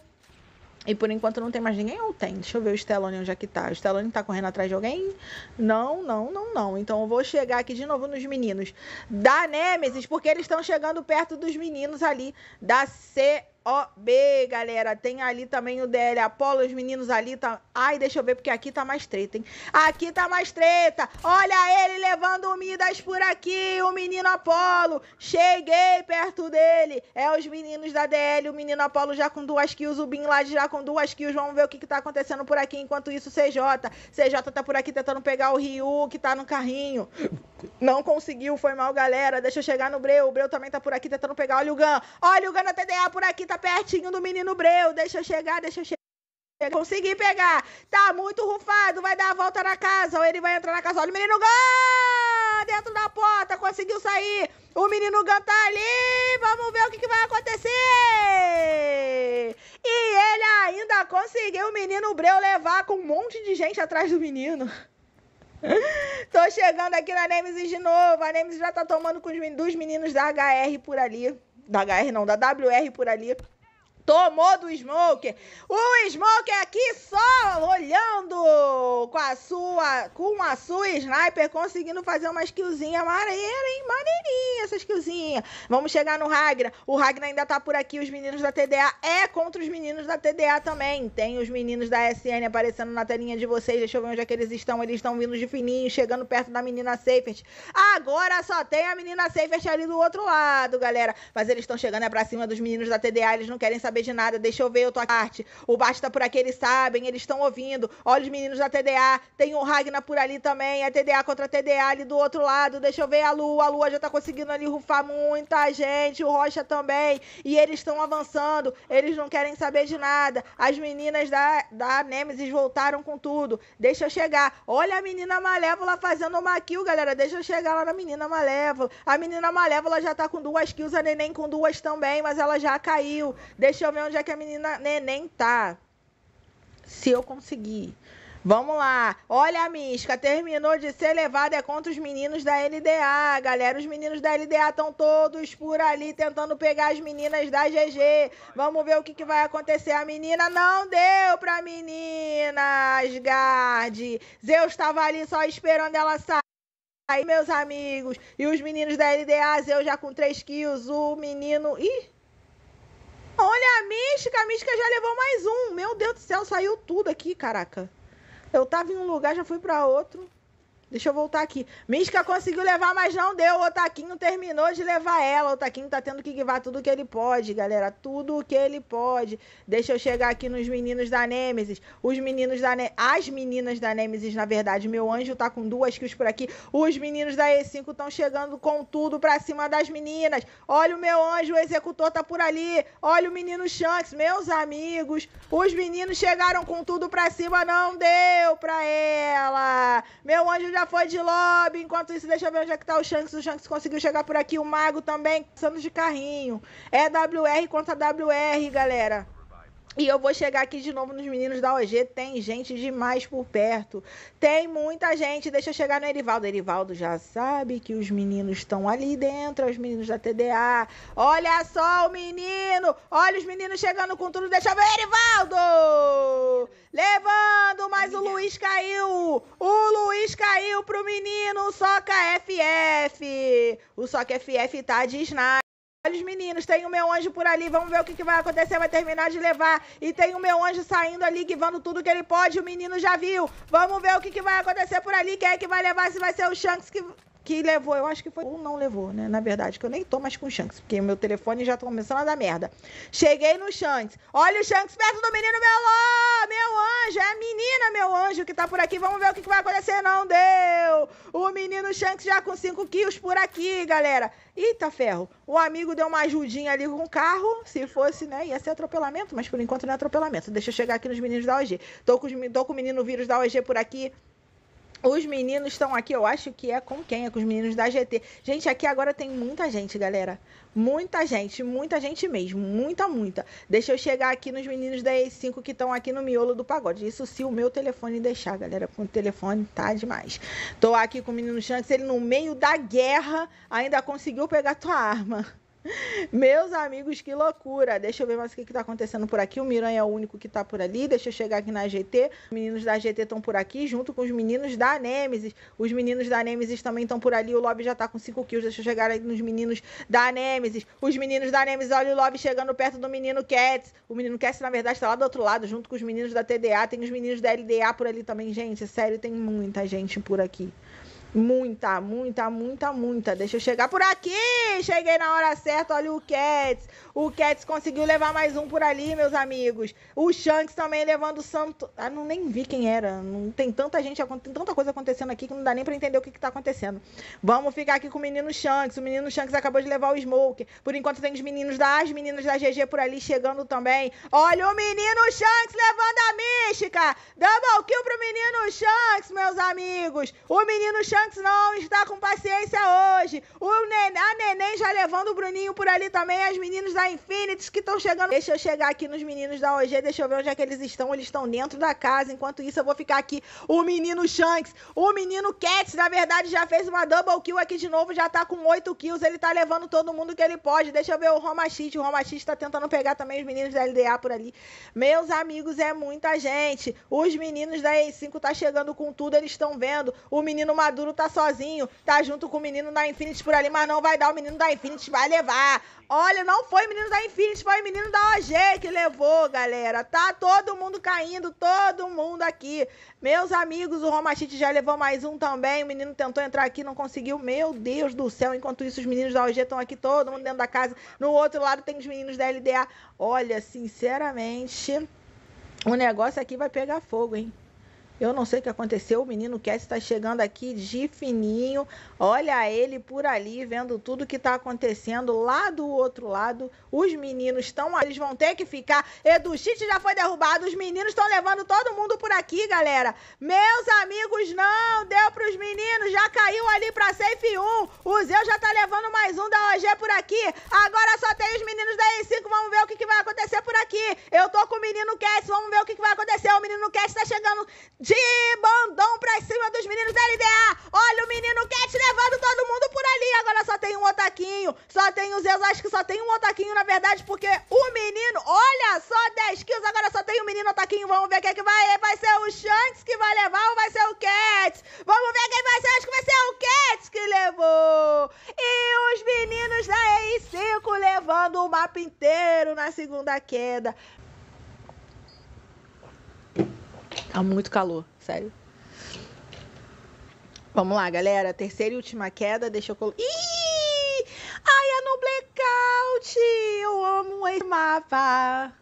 E por enquanto não tem mais ninguém ou tem? Deixa eu ver o Stallone onde é que tá. O Stallone tá correndo atrás de alguém? Não, não, não, não. Então eu vou chegar aqui de novo nos meninos da Nemesis, porque eles estão chegando perto dos meninos ali da C OB, galera. Tem ali também o DL Apolo, os meninos ali tá. Ai, deixa eu ver, porque aqui tá mais treta, hein? Aqui tá mais treta. Olha ele levando Midas por aqui, o menino Apolo. Cheguei perto dele. É os meninos da DL, o menino Apolo já com duas kills, o Bin Laden já com duas kills. Vamos ver o que, que tá acontecendo por aqui. Enquanto isso, CJ. CJ tá por aqui tentando pegar o Ryu, que tá no carrinho. Não conseguiu, foi mal, galera. Deixa eu chegar no Breu. O Breu também tá por aqui tentando pegar. Olha o Gan. Olha o Gan na TDA por aqui, tá pertinho do menino Breu. Deixa chegar, deixa chegar. Consegui pegar. Tá muito rufado. Vai dar a volta na casa. Ou ele vai entrar na casa. Olha o menino Gan! Dentro da porta. Conseguiu sair. O menino Gan tá ali. Vamos ver o que, que vai acontecer. E ele ainda conseguiu o menino Breu levar com um monte de gente atrás do menino. *laughs* Tô chegando aqui na Nemesis de novo. A Nemesis já tá tomando com os, dos meninos da HR por ali da HR não, da WR por ali tomou do Smoker. O Smoker aqui só olhando com a sua, com a sua sniper, conseguindo fazer uma skillzinha maneira hein? Maneirinha essas skillzinha. Vamos chegar no Ragnar. O Ragnar ainda tá por aqui. Os meninos da TDA é contra os meninos da TDA também. Tem os meninos da SN aparecendo na telinha de vocês. Deixa eu ver onde é que eles estão. Eles estão vindo de fininho, chegando perto da menina Seifert. Agora só tem a menina Seifert ali do outro lado, galera. Mas eles estão chegando é pra cima dos meninos da TDA. Eles não querem saber saber de nada, deixa eu ver, eu tô parte. O Basta tá por aqui, eles sabem, eles estão ouvindo. Olha os meninos da TDA, tem o Ragnar por ali também, é TDA contra TDA ali do outro lado. Deixa eu ver a Lua, a Lua já tá conseguindo ali rufar muita gente, o Rocha também. E eles estão avançando, eles não querem saber de nada. As meninas da, da Nemesis voltaram com tudo. Deixa eu chegar. Olha a menina malévola fazendo uma kill, galera. Deixa eu chegar lá na menina malévola. A menina malévola já tá com duas kills, a neném com duas também, mas ela já caiu. Deixa eu eu ver onde é que a menina neném tá. Se eu conseguir. Vamos lá. Olha a Misca, terminou de ser levada é contra os meninos da LDA, galera. Os meninos da LDA estão todos por ali tentando pegar as meninas da GG. Vamos ver o que, que vai acontecer. A menina não deu pra menina, Asgard. Zeus estava ali só esperando ela sair. Aí, meus amigos, e os meninos da LDA, Zeus já com 3 kills, o menino... Ih! Olha a mística, a mística já levou mais um. Meu Deus do céu, saiu tudo aqui, caraca. Eu tava em um lugar, já fui para outro. Deixa eu voltar aqui. Misca conseguiu levar, mas não deu. O Taquinho terminou de levar ela. O Taquinho tá tendo que guivar tudo que ele pode, galera. Tudo que ele pode. Deixa eu chegar aqui nos meninos da Nemesis. Os meninos da ne As meninas da Nemesis, na verdade. Meu anjo tá com duas kills por aqui. Os meninos da E5 estão chegando com tudo pra cima das meninas. Olha o meu anjo, o executor tá por ali. Olha o menino Shanks, meus amigos. Os meninos chegaram com tudo pra cima. Não deu pra ela. Meu anjo já foi de lobby. Enquanto isso, deixa eu ver onde é que tá o Shanks. O Shanks conseguiu chegar por aqui. O Mago também, passando de carrinho. É WR contra WR, galera. E eu vou chegar aqui de novo nos meninos da OG. Tem gente demais por perto. Tem muita gente. Deixa eu chegar no Erivaldo. Erivaldo já sabe que os meninos estão ali dentro, os meninos da TDA. Olha só o menino! Olha os meninos chegando com tudo. Deixa eu ver, Erivaldo! Levando, mas o Luiz caiu! O Luiz caiu pro menino Soca FF! O Soca FF tá de sniper os meninos. Tem o meu anjo por ali. Vamos ver o que, que vai acontecer. Vai terminar de levar. E tem o meu anjo saindo ali, guivando tudo que ele pode. O menino já viu. Vamos ver o que, que vai acontecer por ali. Quem é que vai levar? Se vai ser o Shanks que que levou, eu acho que foi, ou não levou, né? Na verdade, que eu nem tô mais com Shanks, porque meu telefone já tá começando a dar merda. Cheguei no Shanks. Olha o Shanks perto do menino Melô! Meu anjo! É a menina, meu anjo, que tá por aqui. Vamos ver o que, que vai acontecer. Não deu! O menino Shanks já com 5 quilos por aqui, galera. Eita, ferro. O amigo deu uma ajudinha ali com o carro. Se fosse, né? Ia ser atropelamento, mas por enquanto não é atropelamento. Deixa eu chegar aqui nos meninos da OG. Tô com, tô com o menino vírus da OG por aqui. Os meninos estão aqui, eu acho que é com quem? É com os meninos da GT. Gente, aqui agora tem muita gente, galera. Muita gente, muita gente mesmo. Muita, muita. Deixa eu chegar aqui nos meninos da E5 que estão aqui no miolo do pagode. Isso se o meu telefone deixar, galera. Com o telefone tá demais. Tô aqui com o menino Shanks, ele no meio da guerra ainda conseguiu pegar tua arma. Meus amigos, que loucura. Deixa eu ver mais o que, que tá acontecendo por aqui. O Miranha é o único que tá por ali. Deixa eu chegar aqui na GT. Os meninos da GT estão por aqui, junto com os meninos da Nemesis. Os meninos da Nemesis também estão por ali. O lobby já tá com 5 kills. Deixa eu chegar aí nos meninos da Nemesis. Os meninos da Nemesis, olha o lobby chegando perto do menino Cats. O menino Cats, na verdade, tá lá do outro lado, junto com os meninos da TDA. Tem os meninos da LDA por ali também. Gente, é sério, tem muita gente por aqui. Muita, muita, muita, muita. Deixa eu chegar por aqui. Cheguei na hora certa. Olha o Cats. O Cats conseguiu levar mais um por ali, meus amigos. O Shanks também levando o Santo. Ah, não nem vi quem era. Não tem tanta gente, tem tanta coisa acontecendo aqui que não dá nem para entender o que, que tá acontecendo. Vamos ficar aqui com o menino Shanks. O menino Shanks acabou de levar o Smoke. Por enquanto tem os meninos da as meninas da GG por ali chegando também. Olha o menino Shanks levando a mística. Double kill pro menino Shanks, meus amigos. O menino Shanks Santos não está com paciência hoje. Nenê, a Neném já levando o Bruninho por ali também, as meninas da Infinity que estão chegando. Deixa eu chegar aqui nos meninos da OG, deixa eu ver onde é que eles estão. Eles estão dentro da casa. Enquanto isso, eu vou ficar aqui. O menino Shanks, o menino Cats, na verdade, já fez uma double kill aqui de novo, já tá com 8 kills. Ele tá levando todo mundo que ele pode. Deixa eu ver o Roma Cheat. O Roma Cheat tá tentando pegar também os meninos da LDA por ali. Meus amigos, é muita gente. Os meninos da E5 tá chegando com tudo, eles estão vendo. O menino Maduro tá sozinho, tá junto com o menino da Infinity por ali, mas não vai dar, o menino da Infinity vai levar. Olha, não foi o menino da Infinity, foi o menino da OG que levou, galera. Tá todo mundo caindo, todo mundo aqui. Meus amigos, o Romachite já levou mais um também. O menino tentou entrar aqui, não conseguiu. Meu Deus do céu, enquanto isso, os meninos da OG estão aqui, todo mundo dentro da casa. No outro lado tem os meninos da LDA. Olha, sinceramente, o negócio aqui vai pegar fogo, hein? Eu não sei o que aconteceu. O menino Cass está chegando aqui de fininho. Olha ele por ali, vendo tudo que está acontecendo lá do outro lado. Os meninos estão. Eles vão ter que ficar. Chit já foi derrubado. Os meninos estão levando todo mundo por aqui, galera. Meus amigos, não deu para os meninos. Já caiu ali para safe 1. O Zeu já está levando mais um da OG por aqui. Agora só tem os meninos da E5. Vamos ver o que, que vai acontecer por aqui. Eu tô com o menino Cass. Vamos ver o que, que vai acontecer. O menino Cass está chegando de bandão pra cima dos meninos da LDA. Olha o menino Cat levando todo mundo por ali. Agora só tem um otaquinho. Só tem os Zeus. Acho que só tem um otaquinho, na verdade, porque o menino. Olha só, 10 kills. Agora só tem um menino otaquinho. Vamos ver quem é que vai. Vai ser o Shanks que vai levar ou vai ser o Cat? Vamos ver quem vai ser. Acho que vai ser o Cat que levou. E os meninos da E 5 levando o mapa inteiro na segunda queda. Tá muito calor, sério. Vamos lá, galera. Terceira e última queda. Deixa eu colocar. Ih! Ai, é no blackout! Eu amo esse mapa.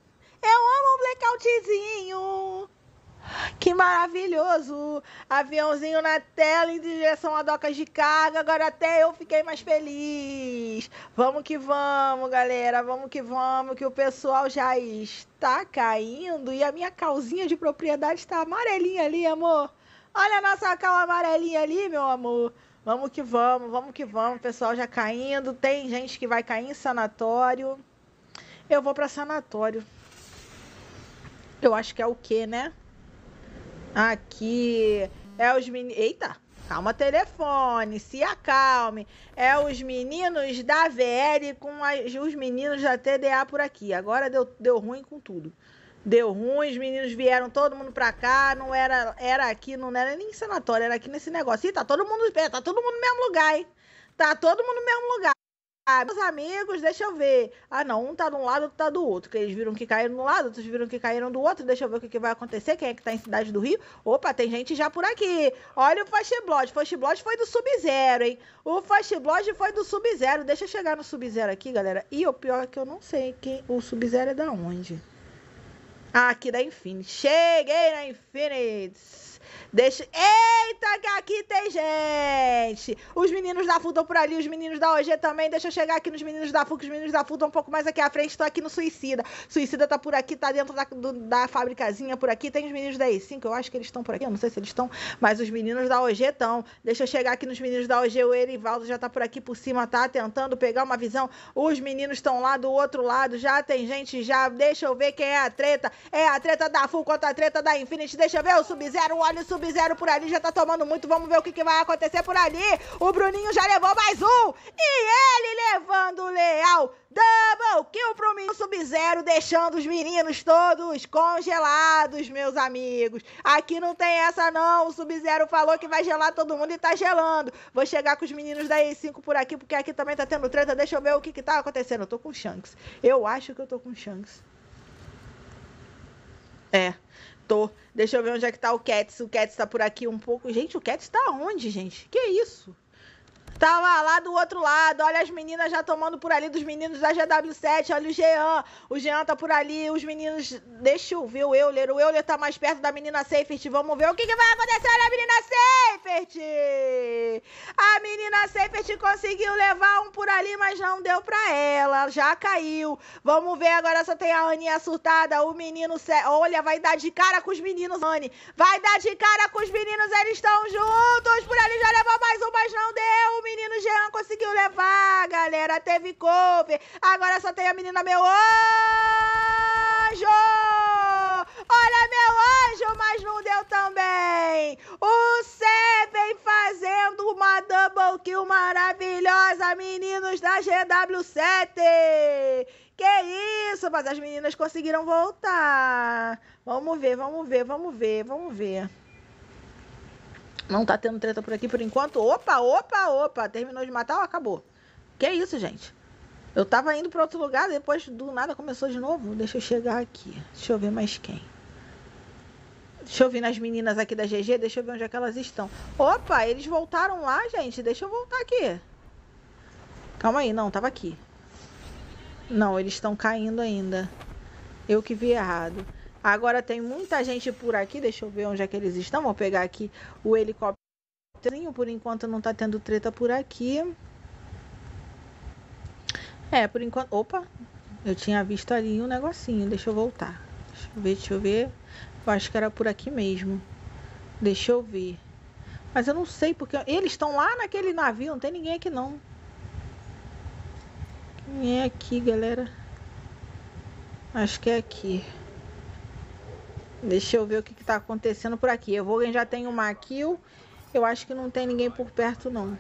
Eu amo o um blackoutzinho. Que maravilhoso! Aviãozinho na tela em direção a docas de carga. Agora até eu fiquei mais feliz. Vamos que vamos, galera. Vamos que vamos, que o pessoal já está caindo e a minha calzinha de propriedade está amarelinha ali, amor. Olha a nossa cal amarelinha ali, meu amor. Vamos que vamos, vamos que vamos. O pessoal já caindo. Tem gente que vai cair em sanatório. Eu vou para sanatório. Eu acho que é o quê, né? Aqui é os meninos. Eita! Calma, telefone, se acalme. É os meninos da VL com as, os meninos da TDA por aqui. Agora deu, deu ruim com tudo. Deu ruim, os meninos vieram todo mundo pra cá. Não era, era aqui, não era nem sanatório, era aqui nesse negócio. Ih, tá todo mundo, é, tá todo mundo no mesmo lugar, hein? Tá todo mundo no mesmo lugar. Ah, meus amigos, deixa eu ver. Ah, não, um tá de um lado, outro tá do outro. Que eles viram que caíram de um lado, outros viram que caíram do outro. Deixa eu ver o que, que vai acontecer. Quem é que tá em Cidade do Rio? Opa, tem gente já por aqui. Olha o Fastblot. Fastblot foi do Sub-Zero, hein? O Fastblot foi do Sub-Zero. Deixa eu chegar no Sub-Zero aqui, galera. E o pior é que eu não sei quem o Sub-Zero é da onde. Ah, aqui da Infinity. Cheguei na Infinity. Deixa. Eita, que aqui tem gente! Os meninos da FU estão por ali, os meninos da OG também. Deixa eu chegar aqui nos meninos da FU, que os meninos da FU estão um pouco mais aqui à frente. Estão aqui no Suicida. Suicida tá por aqui, tá dentro da, do, da fabricazinha por aqui. Tem os meninos da E5, eu acho que eles estão por aqui. Eu não sei se eles estão, mas os meninos da OG estão. Deixa eu chegar aqui nos meninos da OG. O Erivaldo já tá por aqui por cima, tá tentando pegar uma visão. Os meninos estão lá do outro lado. Já tem gente, já. Deixa eu ver quem é a treta. É a treta da FU contra a treta da Infinity. Deixa eu ver o Sub-Zero. Olha o Sub-Zero fizeram por ali já tá tomando muito. Vamos ver o que, que vai acontecer por ali. O Bruninho já levou mais um. E ele levando o Leal. Double kill pro menino Sub-Zero, deixando os meninos todos congelados, meus amigos. Aqui não tem essa não, o Sub-Zero falou que vai gelar todo mundo e tá gelando. Vou chegar com os meninos da E5 por aqui, porque aqui também tá tendo treta, deixa eu ver o que que tá acontecendo. Eu tô com Shanks, eu acho que eu tô com Shanks. É, tô. Deixa eu ver onde é que tá o Cats. O Cats tá por aqui um pouco. Gente, o Cats tá onde, gente? Que isso? Tava tá lá do outro lado, olha as meninas já tomando por ali dos meninos da GW7, olha o Jean, o Jean tá por ali, os meninos, deixa eu ver o Euler, o Euler tá mais perto da menina Seifert, vamos ver o que, que vai acontecer, olha a menina Seifert! A menina Seifert conseguiu levar um por ali, mas não deu pra ela, já caiu, vamos ver agora só tem a Aninha surtada, o menino, olha, vai dar de cara com os meninos, Anne, vai dar de cara com os meninos, eles estão juntos, por ali já levou mais um, mas não deu, menino Jean conseguiu levar, galera. Teve cover. Agora só tem a menina Meu Anjo. Olha Meu Anjo, mas não deu também. O Seven fazendo uma double kill maravilhosa, meninos da GW7. Que isso, mas as meninas conseguiram voltar. Vamos ver, vamos ver, vamos ver, vamos ver. Não tá tendo treta por aqui por enquanto. Opa, opa, opa. Terminou de matar ou acabou? Que isso, gente? Eu tava indo para outro lugar, depois do nada começou de novo. Deixa eu chegar aqui. Deixa eu ver mais quem. Deixa eu ver nas meninas aqui da GG, deixa eu ver onde é que elas estão. Opa, eles voltaram lá, gente. Deixa eu voltar aqui. Calma aí, não, tava aqui. Não, eles estão caindo ainda. Eu que vi errado. Agora tem muita gente por aqui, deixa eu ver onde é que eles estão. Vou pegar aqui o helicóptero. por enquanto não tá tendo treta por aqui. É, por enquanto. Opa, eu tinha visto ali um negocinho, deixa eu voltar. Deixa eu ver, deixa eu ver. Eu acho que era por aqui mesmo. Deixa eu ver. Mas eu não sei porque. Eles estão lá naquele navio, não tem ninguém aqui não. Quem é aqui, galera? Acho que é aqui. Deixa eu ver o que, está acontecendo por aqui. Eu vou já tem uma kill. Eu acho que não tem ninguém por perto, não.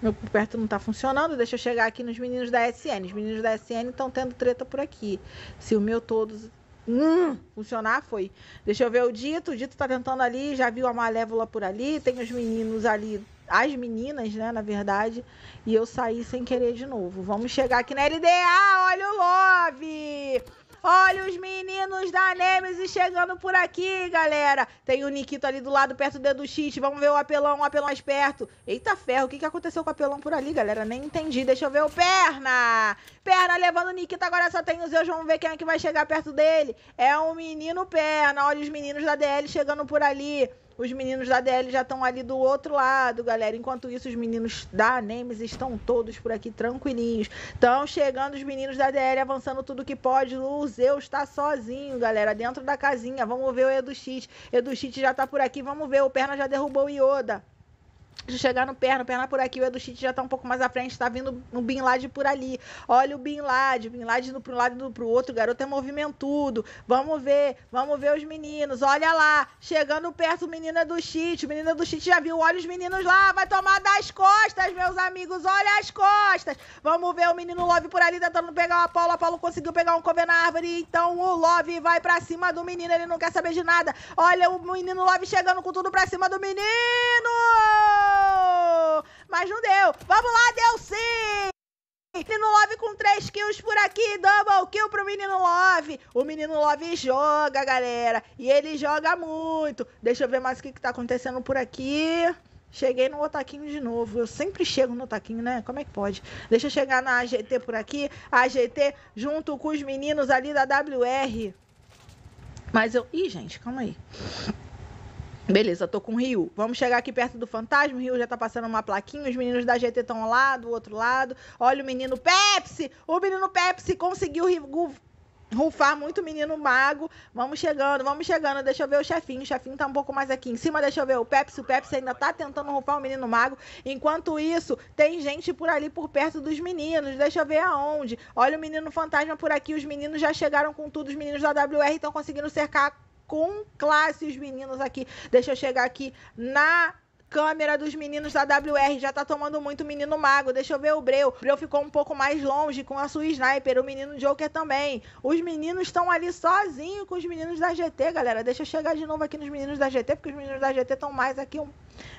Meu por perto não está funcionando. Deixa eu chegar aqui nos meninos da SN. Os meninos da SN estão tendo treta por aqui. Se o meu todos hum, funcionar, foi. Deixa eu ver o Dito. O Dito está tentando ali. Já viu a Malévola por ali. Tem os meninos ali. As meninas, né, na verdade. E eu saí sem querer de novo. Vamos chegar aqui na LDA. Olha o Love! Olha os meninos da Nemesis chegando por aqui, galera. Tem o Nikito ali do lado, perto do dedo X. Vamos ver o apelão, o apelão mais perto. Eita ferro, o que, que aconteceu com o apelão por ali, galera? Nem entendi. Deixa eu ver o perna. Perna levando o Nikito, agora só tem os eu. Vamos ver quem é que vai chegar perto dele. É o um menino perna. Olha os meninos da DL chegando por ali. Os meninos da DL já estão ali do outro lado, galera. Enquanto isso, os meninos da Nemes estão todos por aqui tranquilinhos. Estão chegando os meninos da DL avançando tudo que pode. O Zeus está sozinho, galera, dentro da casinha. Vamos ver o Edu X. Edu X já está por aqui. Vamos ver. O Perna já derrubou o Ioda de chegar no perna, perna por aqui, o Edu Chit já tá um pouco mais à frente, tá vindo um Bin Laden por ali. Olha o Bin Laden, Bin Laden indo pro lado e indo pro outro, o garoto é movimentudo. Vamos ver, vamos ver os meninos. Olha lá, chegando perto o menino Edu Chit, o menino Edu Chit já viu, olha os meninos lá, vai tomar das costas, meus amigos, olha as costas. Vamos ver o menino Love por ali tentando pegar o Apolo, o Apolo conseguiu pegar um cover na árvore, então o Love vai para cima do menino, ele não quer saber de nada. Olha o menino Love chegando com tudo para cima do menino! Mas não deu. Vamos lá, deu sim! Menino Love com 3 kills por aqui, double kill pro Menino Love. O Menino Love joga, galera. E ele joga muito. Deixa eu ver mais o que, que tá acontecendo por aqui. Cheguei no Otaquinho de novo. Eu sempre chego no Otaquinho, né? Como é que pode? Deixa eu chegar na AGT por aqui. A AGT junto com os meninos ali da WR. Mas eu... Ih, gente, calma aí. Beleza, tô com o Rio. Vamos chegar aqui perto do fantasma. O Rio já tá passando uma plaquinha. Os meninos da GT estão lá, do outro lado. Olha o menino Pepsi! O menino Pepsi conseguiu rufar muito menino mago. Vamos chegando, vamos chegando. Deixa eu ver o chefinho. O chefinho tá um pouco mais aqui em cima. Deixa eu ver o Pepsi. O Pepsi ainda tá tentando rufar o menino mago. Enquanto isso, tem gente por ali por perto dos meninos. Deixa eu ver aonde. Olha o menino fantasma por aqui. Os meninos já chegaram com tudo. Os meninos da WR estão conseguindo cercar com classe os meninos aqui. Deixa eu chegar aqui na câmera dos meninos da WR já tá tomando muito menino mago. Deixa eu ver o Breu. O Breu ficou um pouco mais longe com a sua sniper. O menino Joker também. Os meninos estão ali sozinho com os meninos da GT, galera. Deixa eu chegar de novo aqui nos meninos da GT, porque os meninos da GT estão mais aqui, um,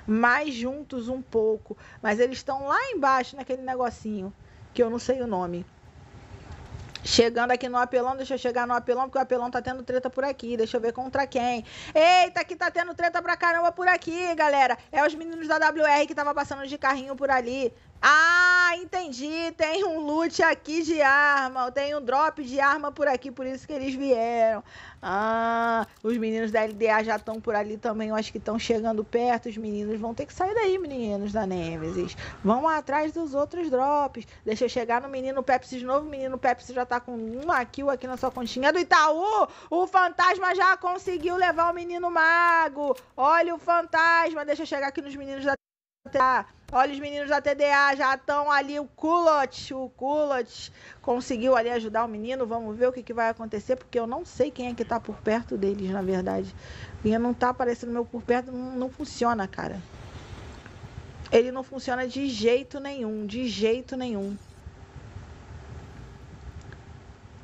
mais juntos um pouco. Mas eles estão lá embaixo naquele negocinho que eu não sei o nome. Chegando aqui no apelão, deixa eu chegar no apelão, porque o apelão tá tendo treta por aqui. Deixa eu ver contra quem. Eita, que tá tendo treta pra caramba por aqui, galera. É os meninos da WR que tava passando de carrinho por ali. Ah, entendi. Tem um loot aqui de arma. Tem um drop de arma por aqui, por isso que eles vieram. Ah, os meninos da LDA já estão por ali também. Eu acho que estão chegando perto. Os meninos vão ter que sair daí, meninos da Nemesis. Vão atrás dos outros drops. Deixa eu chegar no menino Pepsi de novo. O menino Pepsi já tá com uma kill aqui na sua continha do Itaú. O fantasma já conseguiu levar o menino mago. Olha o fantasma. Deixa eu chegar aqui nos meninos da Olha, os meninos da TDA já estão ali. O Kulot, o Kulot conseguiu ali ajudar o menino. Vamos ver o que, que vai acontecer, porque eu não sei quem é que tá por perto deles, na verdade. Minha não tá aparecendo meu por perto, não, não funciona, cara. Ele não funciona de jeito nenhum, de jeito nenhum.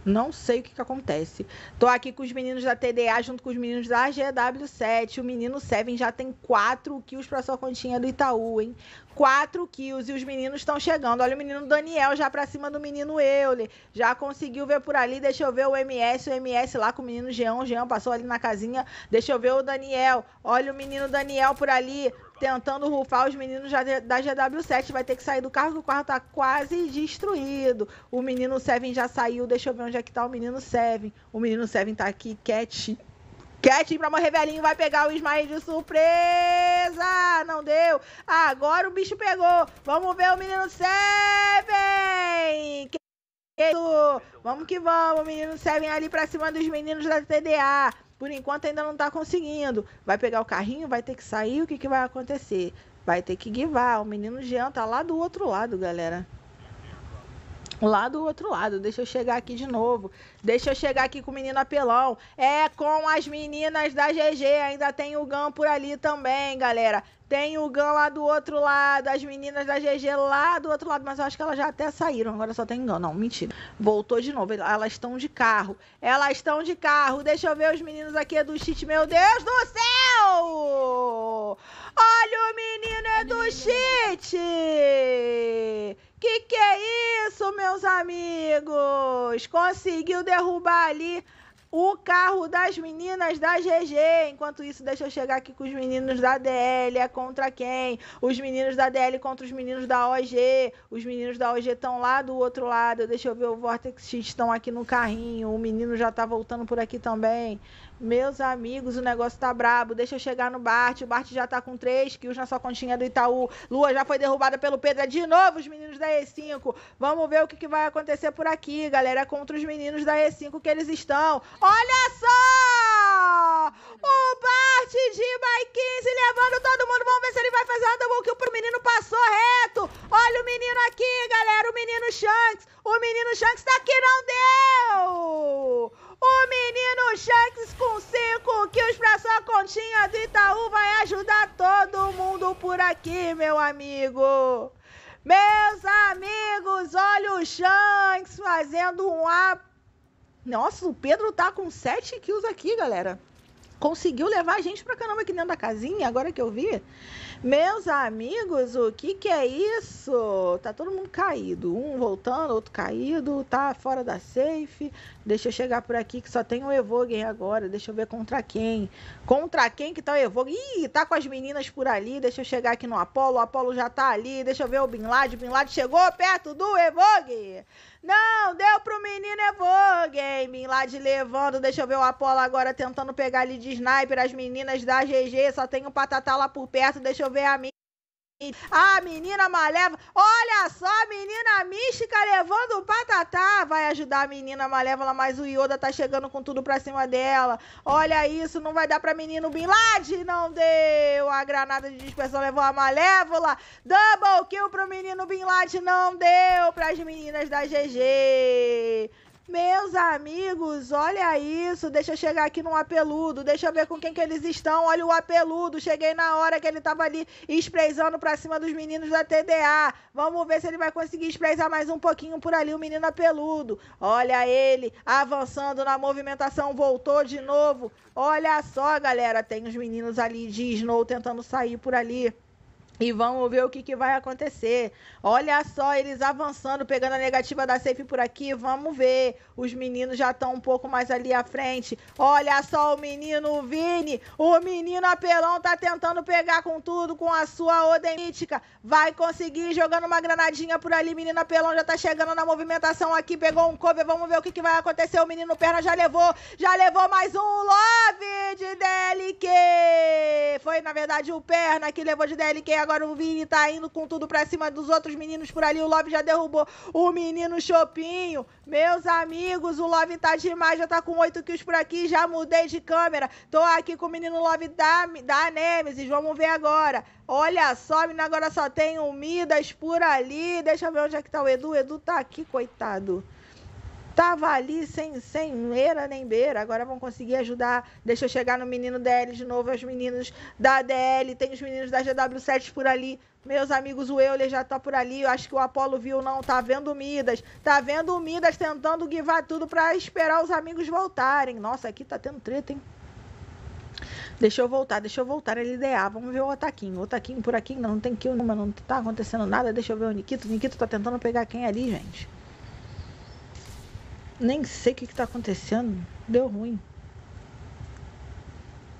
Não sei o que, que acontece. Tô aqui com os meninos da TDA junto com os meninos da GW7. O menino Seven já tem quatro kills para sua continha do Itaú, hein? quatro kills e os meninos estão chegando. Olha o menino Daniel já para cima do menino Euler. Já conseguiu ver por ali. Deixa eu ver o MS, o MS lá com o menino Jean. O Jean passou ali na casinha. Deixa eu ver o Daniel. Olha o menino Daniel por ali tentando rufar os meninos da GW7. Vai ter que sair do carro, porque o carro tá quase destruído. O menino Seven já saiu. Deixa eu ver onde é que tá o menino Seven. O menino Seven tá aqui quietinho Quietinho pra morrer velhinho, vai pegar o Ismael de surpresa! Não deu! Agora o bicho pegou! Vamos ver o menino Seven! Que isso? Vamos que vamos, o menino Seven ali pra cima dos meninos da TDA. Por enquanto ainda não tá conseguindo. Vai pegar o carrinho, vai ter que sair, o que, que vai acontecer? Vai ter que guivar. O menino Jean tá lá do outro lado, galera lá do outro lado. Deixa eu chegar aqui de novo. Deixa eu chegar aqui com o menino apelão. É com as meninas da GG. Ainda tem o Gam por ali também, galera. Tem o Gam lá do outro lado, as meninas da GG lá do outro lado, mas eu acho que elas já até saíram, agora só tem Gam. Não, mentira. Voltou de novo, elas estão de carro. Elas estão de carro. Deixa eu ver os meninos aqui do cheat, meu Deus do céu! Olha o menino é do cheat! Que que é isso, meus amigos? Conseguiu derrubar ali o carro das meninas da GG. Enquanto isso, deixa eu chegar aqui com os meninos da DL. É contra quem? Os meninos da DL contra os meninos da OG. Os meninos da OG estão lá do outro lado. Deixa eu ver o Vortex X estão aqui no carrinho. O menino já tá voltando por aqui também. Meus amigos, o negócio tá brabo. Deixa eu chegar no Bart. O Bart já tá com 3 kills na sua continha do Itaú. Lua já foi derrubada pelo Pedro é de novo, os meninos da E5. Vamos ver o que, que vai acontecer por aqui, galera. Contra os meninos da E5 que eles estão. Olha só! O Bart de Mai 15 levando todo mundo. Vamos ver se ele vai fazer uma double kill pro menino. Passou reto. Olha o menino aqui, galera. O menino Shanks. O menino Shanks tá aqui, não deu! Menino Shanks com 5 kills pra sua continha do Itaú vai ajudar todo mundo por aqui, meu amigo. Meus amigos, olha o Shanks fazendo um A. Nossa, o Pedro tá com 7 kills aqui, galera. Conseguiu levar a gente pra caramba aqui dentro da casinha, agora que eu vi. Meus amigos, o que que é isso? Tá todo mundo caído. Um voltando, outro caído, tá fora da safe. Deixa eu chegar por aqui que só tem o Evogen agora. Deixa eu ver contra quem. Contra quem que tá o Evogen? Ih, tá com as meninas por ali. Deixa eu chegar aqui no Apolo. O Apolo já tá ali. Deixa eu ver o Bin Laden. O Bin Laden chegou perto do Evogen. Não, deu pro menino Evogen. Bin Laden levando. Deixa eu ver o Apolo agora tentando pegar ali de sniper. As meninas da GG. Só tem o um Patatá lá por perto. Deixa eu ver a minha. A ah, menina malévola. Olha só, a menina mística levando o patatá. Vai ajudar a menina malévola, mas o Yoda tá chegando com tudo pra cima dela. Olha isso, não vai dar pra menino Bin Laden. Não deu. A granada de dispersão levou a malévola. Double kill pro menino Bin Laden. Não deu pras meninas da GG. Meus amigos, olha isso. Deixa eu chegar aqui no apeludo. Deixa eu ver com quem que eles estão. Olha o apeludo. Cheguei na hora que ele tava ali esprezando pra cima dos meninos da TDA. Vamos ver se ele vai conseguir esprezar mais um pouquinho por ali o menino apeludo. Olha ele avançando na movimentação. Voltou de novo. Olha só, galera. Tem os meninos ali de Snow tentando sair por ali. E vamos ver o que, que, vai acontecer. Olha só, eles avançando, pegando a negativa da safe por aqui. Vamos ver. Os meninos já estão um pouco mais ali à frente. Olha só o menino Vini. O menino apelão tá tentando pegar com tudo, com a sua odenítica. Vai conseguir, jogando uma granadinha por ali. Menino apelão já tá chegando na movimentação aqui. Pegou um cover. Vamos ver o que, que vai acontecer. O menino perna já levou. Já levou mais um love de DLQ. Foi, na verdade, o perna que levou de DLQ agora Agora o Vini tá indo com tudo pra cima dos outros meninos por ali. O Love já derrubou o menino Chopinho. Meus amigos, o Love tá demais. Já tá com 8 kills por aqui. Já mudei de câmera. Tô aqui com o menino Love da, da Nemesis. Vamos ver agora. Olha só, menino, agora só tem o Midas por ali. Deixa eu ver onde é que tá o Edu. O Edu tá aqui, coitado. Tava ali sem, sem meira nem beira, agora vão conseguir ajudar. Deixa eu chegar no menino DL de novo, é Os meninos da DL, tem os meninos da GW7 por ali. Meus amigos, o Euler já tá por ali. Eu acho que o Apolo viu, não. Tá vendo o Midas. Tá vendo o Midas tentando guivar tudo para esperar os amigos voltarem. Nossa, aqui tá tendo treta, hein? Deixa eu voltar, deixa eu voltar. Ele idear. Vamos ver o Otaquinho. Otaquinho por aqui, não, não tem kill mas não tá acontecendo nada. Deixa eu ver o Nikito. O Nikito tá tentando pegar quem ali, gente? nem sei o que está acontecendo, deu ruim.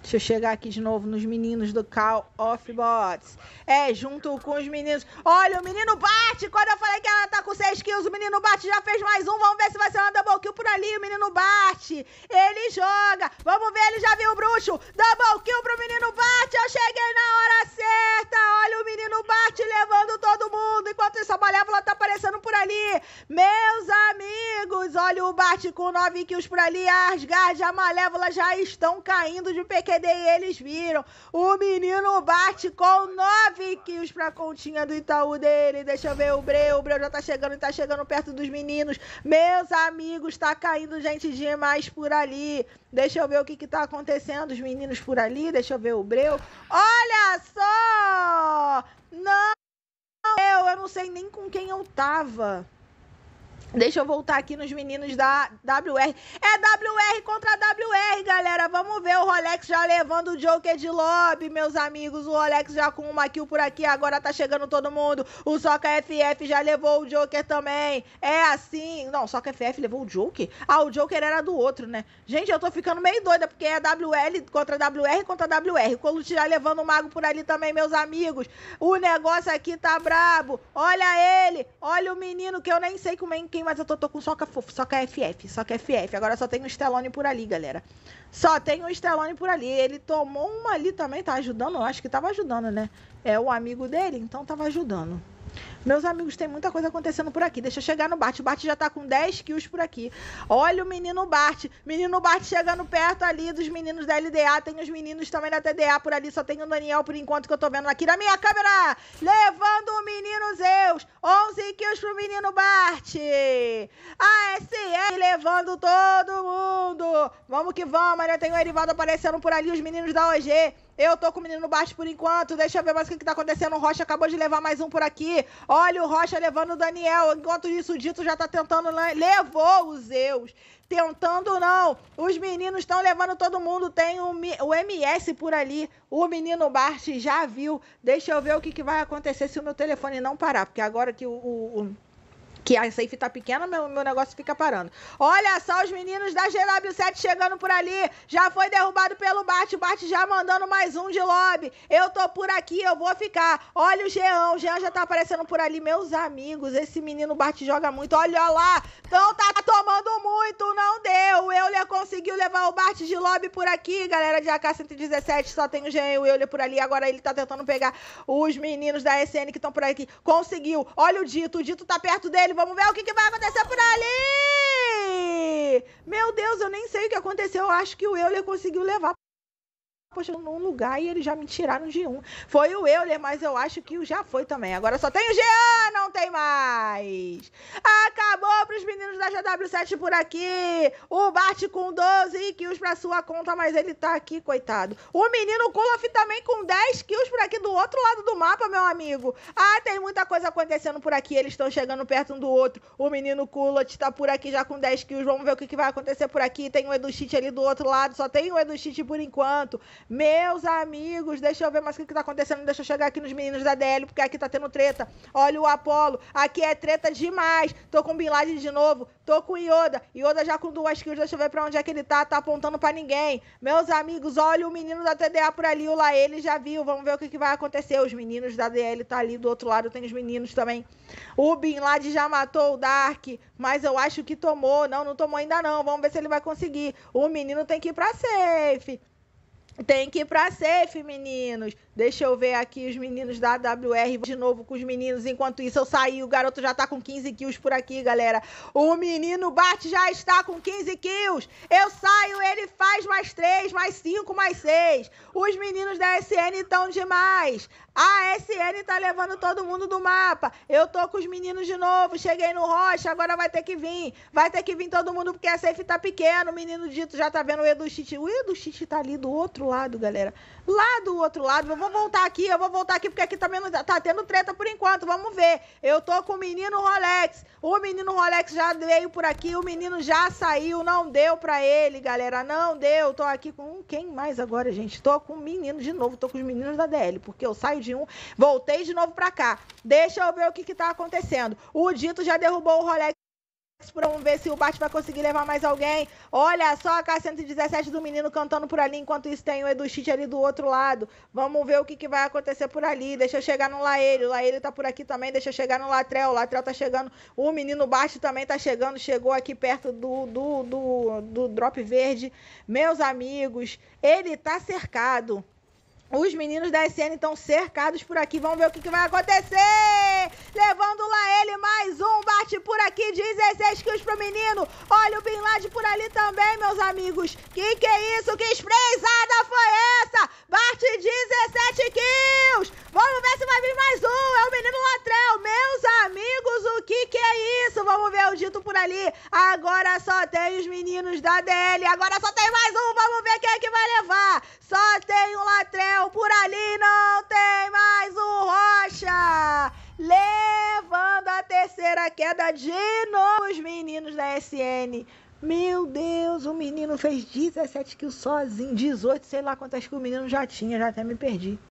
Deixa eu chegar aqui de novo nos meninos do Call of Bots. É, junto com os meninos. Olha, o menino bate! Quando eu falei que ela tá com 6 kills, o menino bate já fez mais um. Vamos ver se vai ser uma double kill por ali. O menino bate. Ele joga. Vamos ver, ele já viu o bruxo. Double kill pro menino bate. Eu cheguei na hora certa. Olha, o menino bate levando todo mundo. Enquanto isso, a malévola tá aparecendo por ali. Meus amigos, olha o bate com 9 kills por ali. A Asgard, a malévola já estão caindo de pequeno perder e eles viram. O menino bate com nove quilos pra continha do Itaú dele. Deixa eu ver o Breu. O Breu já tá chegando, tá chegando perto dos meninos. Meus amigos, tá caindo gente demais por ali. Deixa eu ver o que que tá acontecendo, os meninos por ali. Deixa eu ver o Breu. Olha só! Não! Eu, eu não sei nem com quem eu tava. Deixa eu voltar aqui nos meninos da WR. É WR contra WR, galera. Vamos ver o Rolex já levando o Joker de lobby, meus amigos. O Rolex já com uma kill por aqui. Agora tá chegando todo mundo. O Soca FF já levou o Joker também. É assim. Não, Soca FF levou o Joker? Ah, o Joker era do outro, né? Gente, eu tô ficando meio doida porque é WL contra WR contra WR. O Colucci já levando o Mago por ali também, meus amigos. O negócio aqui tá brabo. Olha ele. Olha o menino que eu nem sei como é que mas eu tô, tô com soca, soca FF, soca FF. Agora só tem o Stallone por ali, galera. Só tem o Stallone por ali. Ele tomou uma ali também, tá ajudando, eu acho que tava ajudando, né? É o amigo dele, então tava ajudando. Meus amigos, tem muita coisa acontecendo por aqui. Deixa eu chegar no Bart. O Bart já tá com 10 kills por aqui. Olha o menino Bart. Menino Bart chegando perto ali dos meninos da LDA. Tem os meninos também da TDA por ali. Só tem o Daniel por enquanto que eu tô vendo aqui na minha câmera. Levando o menino Zeus. 11 kills pro menino Bart. ASR levando todo mundo. Vamos que vamos, né? Tem o Erivaldo aparecendo por ali. Os meninos da OG. Eu tô com o menino Bart por enquanto. Deixa eu ver mais o que, que tá acontecendo. O Rocha acabou de levar mais um por aqui. Olha o Rocha levando o Daniel. Enquanto isso, o Dito já tá tentando. Né? Levou os Zeus. Tentando não. Os meninos estão levando todo mundo. Tem o, o, MS por ali. O menino Bart já viu. Deixa eu ver o que, que vai acontecer se o meu telefone não parar. Porque agora que o, o que a safe tá pequena, meu, meu negócio fica parando. Olha só os meninos da GW7 chegando por ali. Já foi derrubado pelo Bart. O Bart já mandando mais um de lobby. Eu tô por aqui, eu vou ficar. Olha o Jean. O Jean já tá aparecendo por ali. Meus amigos, esse menino Bart joga muito. Olha lá. Então tá tomando muito. Não deu. O Euler conseguiu levar o Bart de lobby por aqui. Galera de AK-117, só tem o Jean e o Euler por ali. Agora ele tá tentando pegar os meninos da SN que estão por aqui. Conseguiu. Olha o Dito. O Dito tá perto dele Vamos ver o que, que vai acontecer por ali! Meu Deus, eu nem sei o que aconteceu. Eu acho que o Euler conseguiu levar postando num lugar e eles já me tiraram de um. Foi o Euler, mas eu acho que o já foi também. Agora só tem o Jean, não tem mais. Acabou pros meninos da JW7 por aqui. O Bart com 12 kills pra sua conta, mas ele tá aqui, coitado. O menino Kulaf também com 10 kills por aqui do outro lado do mapa, meu amigo. Ah, tem muita coisa acontecendo por aqui. Eles estão chegando perto um do outro. O menino Kulot tá por aqui já com 10 kills. Vamos ver o que, que vai acontecer por aqui. Tem o Edu Chit ali do outro lado. Só tem o Edu Chit por enquanto. Meus amigos, deixa eu ver mais o que, que tá acontecendo. Deixa eu chegar aqui nos meninos da DL, porque aqui tá tendo treta. Olha o Apolo. Aqui é treta demais. Tô com Bin Laden de novo. Tô com Yoda. Yoda já com duas kills. Deixa eu ver pra onde é que ele tá. Tá apontando pra ninguém. Meus amigos, olha o menino da TDA por ali. O lá ele já viu. Vamos ver o que, que vai acontecer. Os meninos da DL tá ali do outro lado. Tem os meninos também. O Bin Laden já matou o Dark. Mas eu acho que tomou. Não, não tomou ainda não. Vamos ver se ele vai conseguir. O menino tem que ir pra safe. Tem que ir pra safe, meninos. Deixa eu ver aqui os meninos da WR de novo com os meninos. Enquanto isso, eu saí. O garoto já tá com 15 kills por aqui, galera. O menino Bart já está com 15 kills. Eu saio, ele faz mais 3, mais 5, mais 6. Os meninos da SN estão demais. A SN tá levando todo mundo do mapa. Eu tô com os meninos de novo. Cheguei no Rocha, agora vai ter que vir. Vai ter que vir todo mundo porque a safe tá pequena. O menino dito já tá vendo o Edu Chichi. O Edu Chichi tá ali do outro lado, galera. Lá do outro lado. Eu vou voltar aqui, eu vou voltar aqui, porque aqui também não, tá, tá tendo treta por enquanto. Vamos ver. Eu tô com o menino Rolex. O menino Rolex já veio por aqui, o menino já saiu. Não deu pra ele, galera. Não deu. Tô aqui com quem mais agora, gente? Tô com o menino de novo. Tô com os meninos da DL, porque eu saio de um, voltei de novo pra cá. Deixa eu ver o que que tá acontecendo. O Dito já derrubou o Rolex. Vamos ver se o bate vai conseguir levar mais alguém. Olha só a K117 do menino cantando por ali. Enquanto isso, tem o Edu ali do outro lado. Vamos ver o que, que vai acontecer por ali. Deixa eu chegar no Laele. O Laele tá por aqui também. Deixa eu chegar no Latrel. O Latrel tá chegando. O menino bate também tá chegando. Chegou aqui perto do, do, do, do Drop Verde. Meus amigos, ele tá cercado. Os meninos da SN estão cercados por aqui. Vamos ver o que, que vai acontecer. Levando lá ele mais um. Bate por aqui. 16 kills pro menino. Olha o Bin Laden por ali também, meus amigos. Que que é isso? Que espreizada foi essa? Bate 17 kills. Vamos ver se vai vir mais um. É o menino Latrel. Meus amigos, o que que é isso? Vamos ver o dito por ali. Agora só tem os meninos da DL. Agora só tem mais um. Vamos ver quem é que vai levar. Só tem o Latrel céu, por ali não tem mais o Rocha! Levando a terceira queda de novo os meninos da SN. Meu Deus, o menino fez 17 quilos sozinho, 18, sei lá quantas que o menino já tinha, já até me perdi.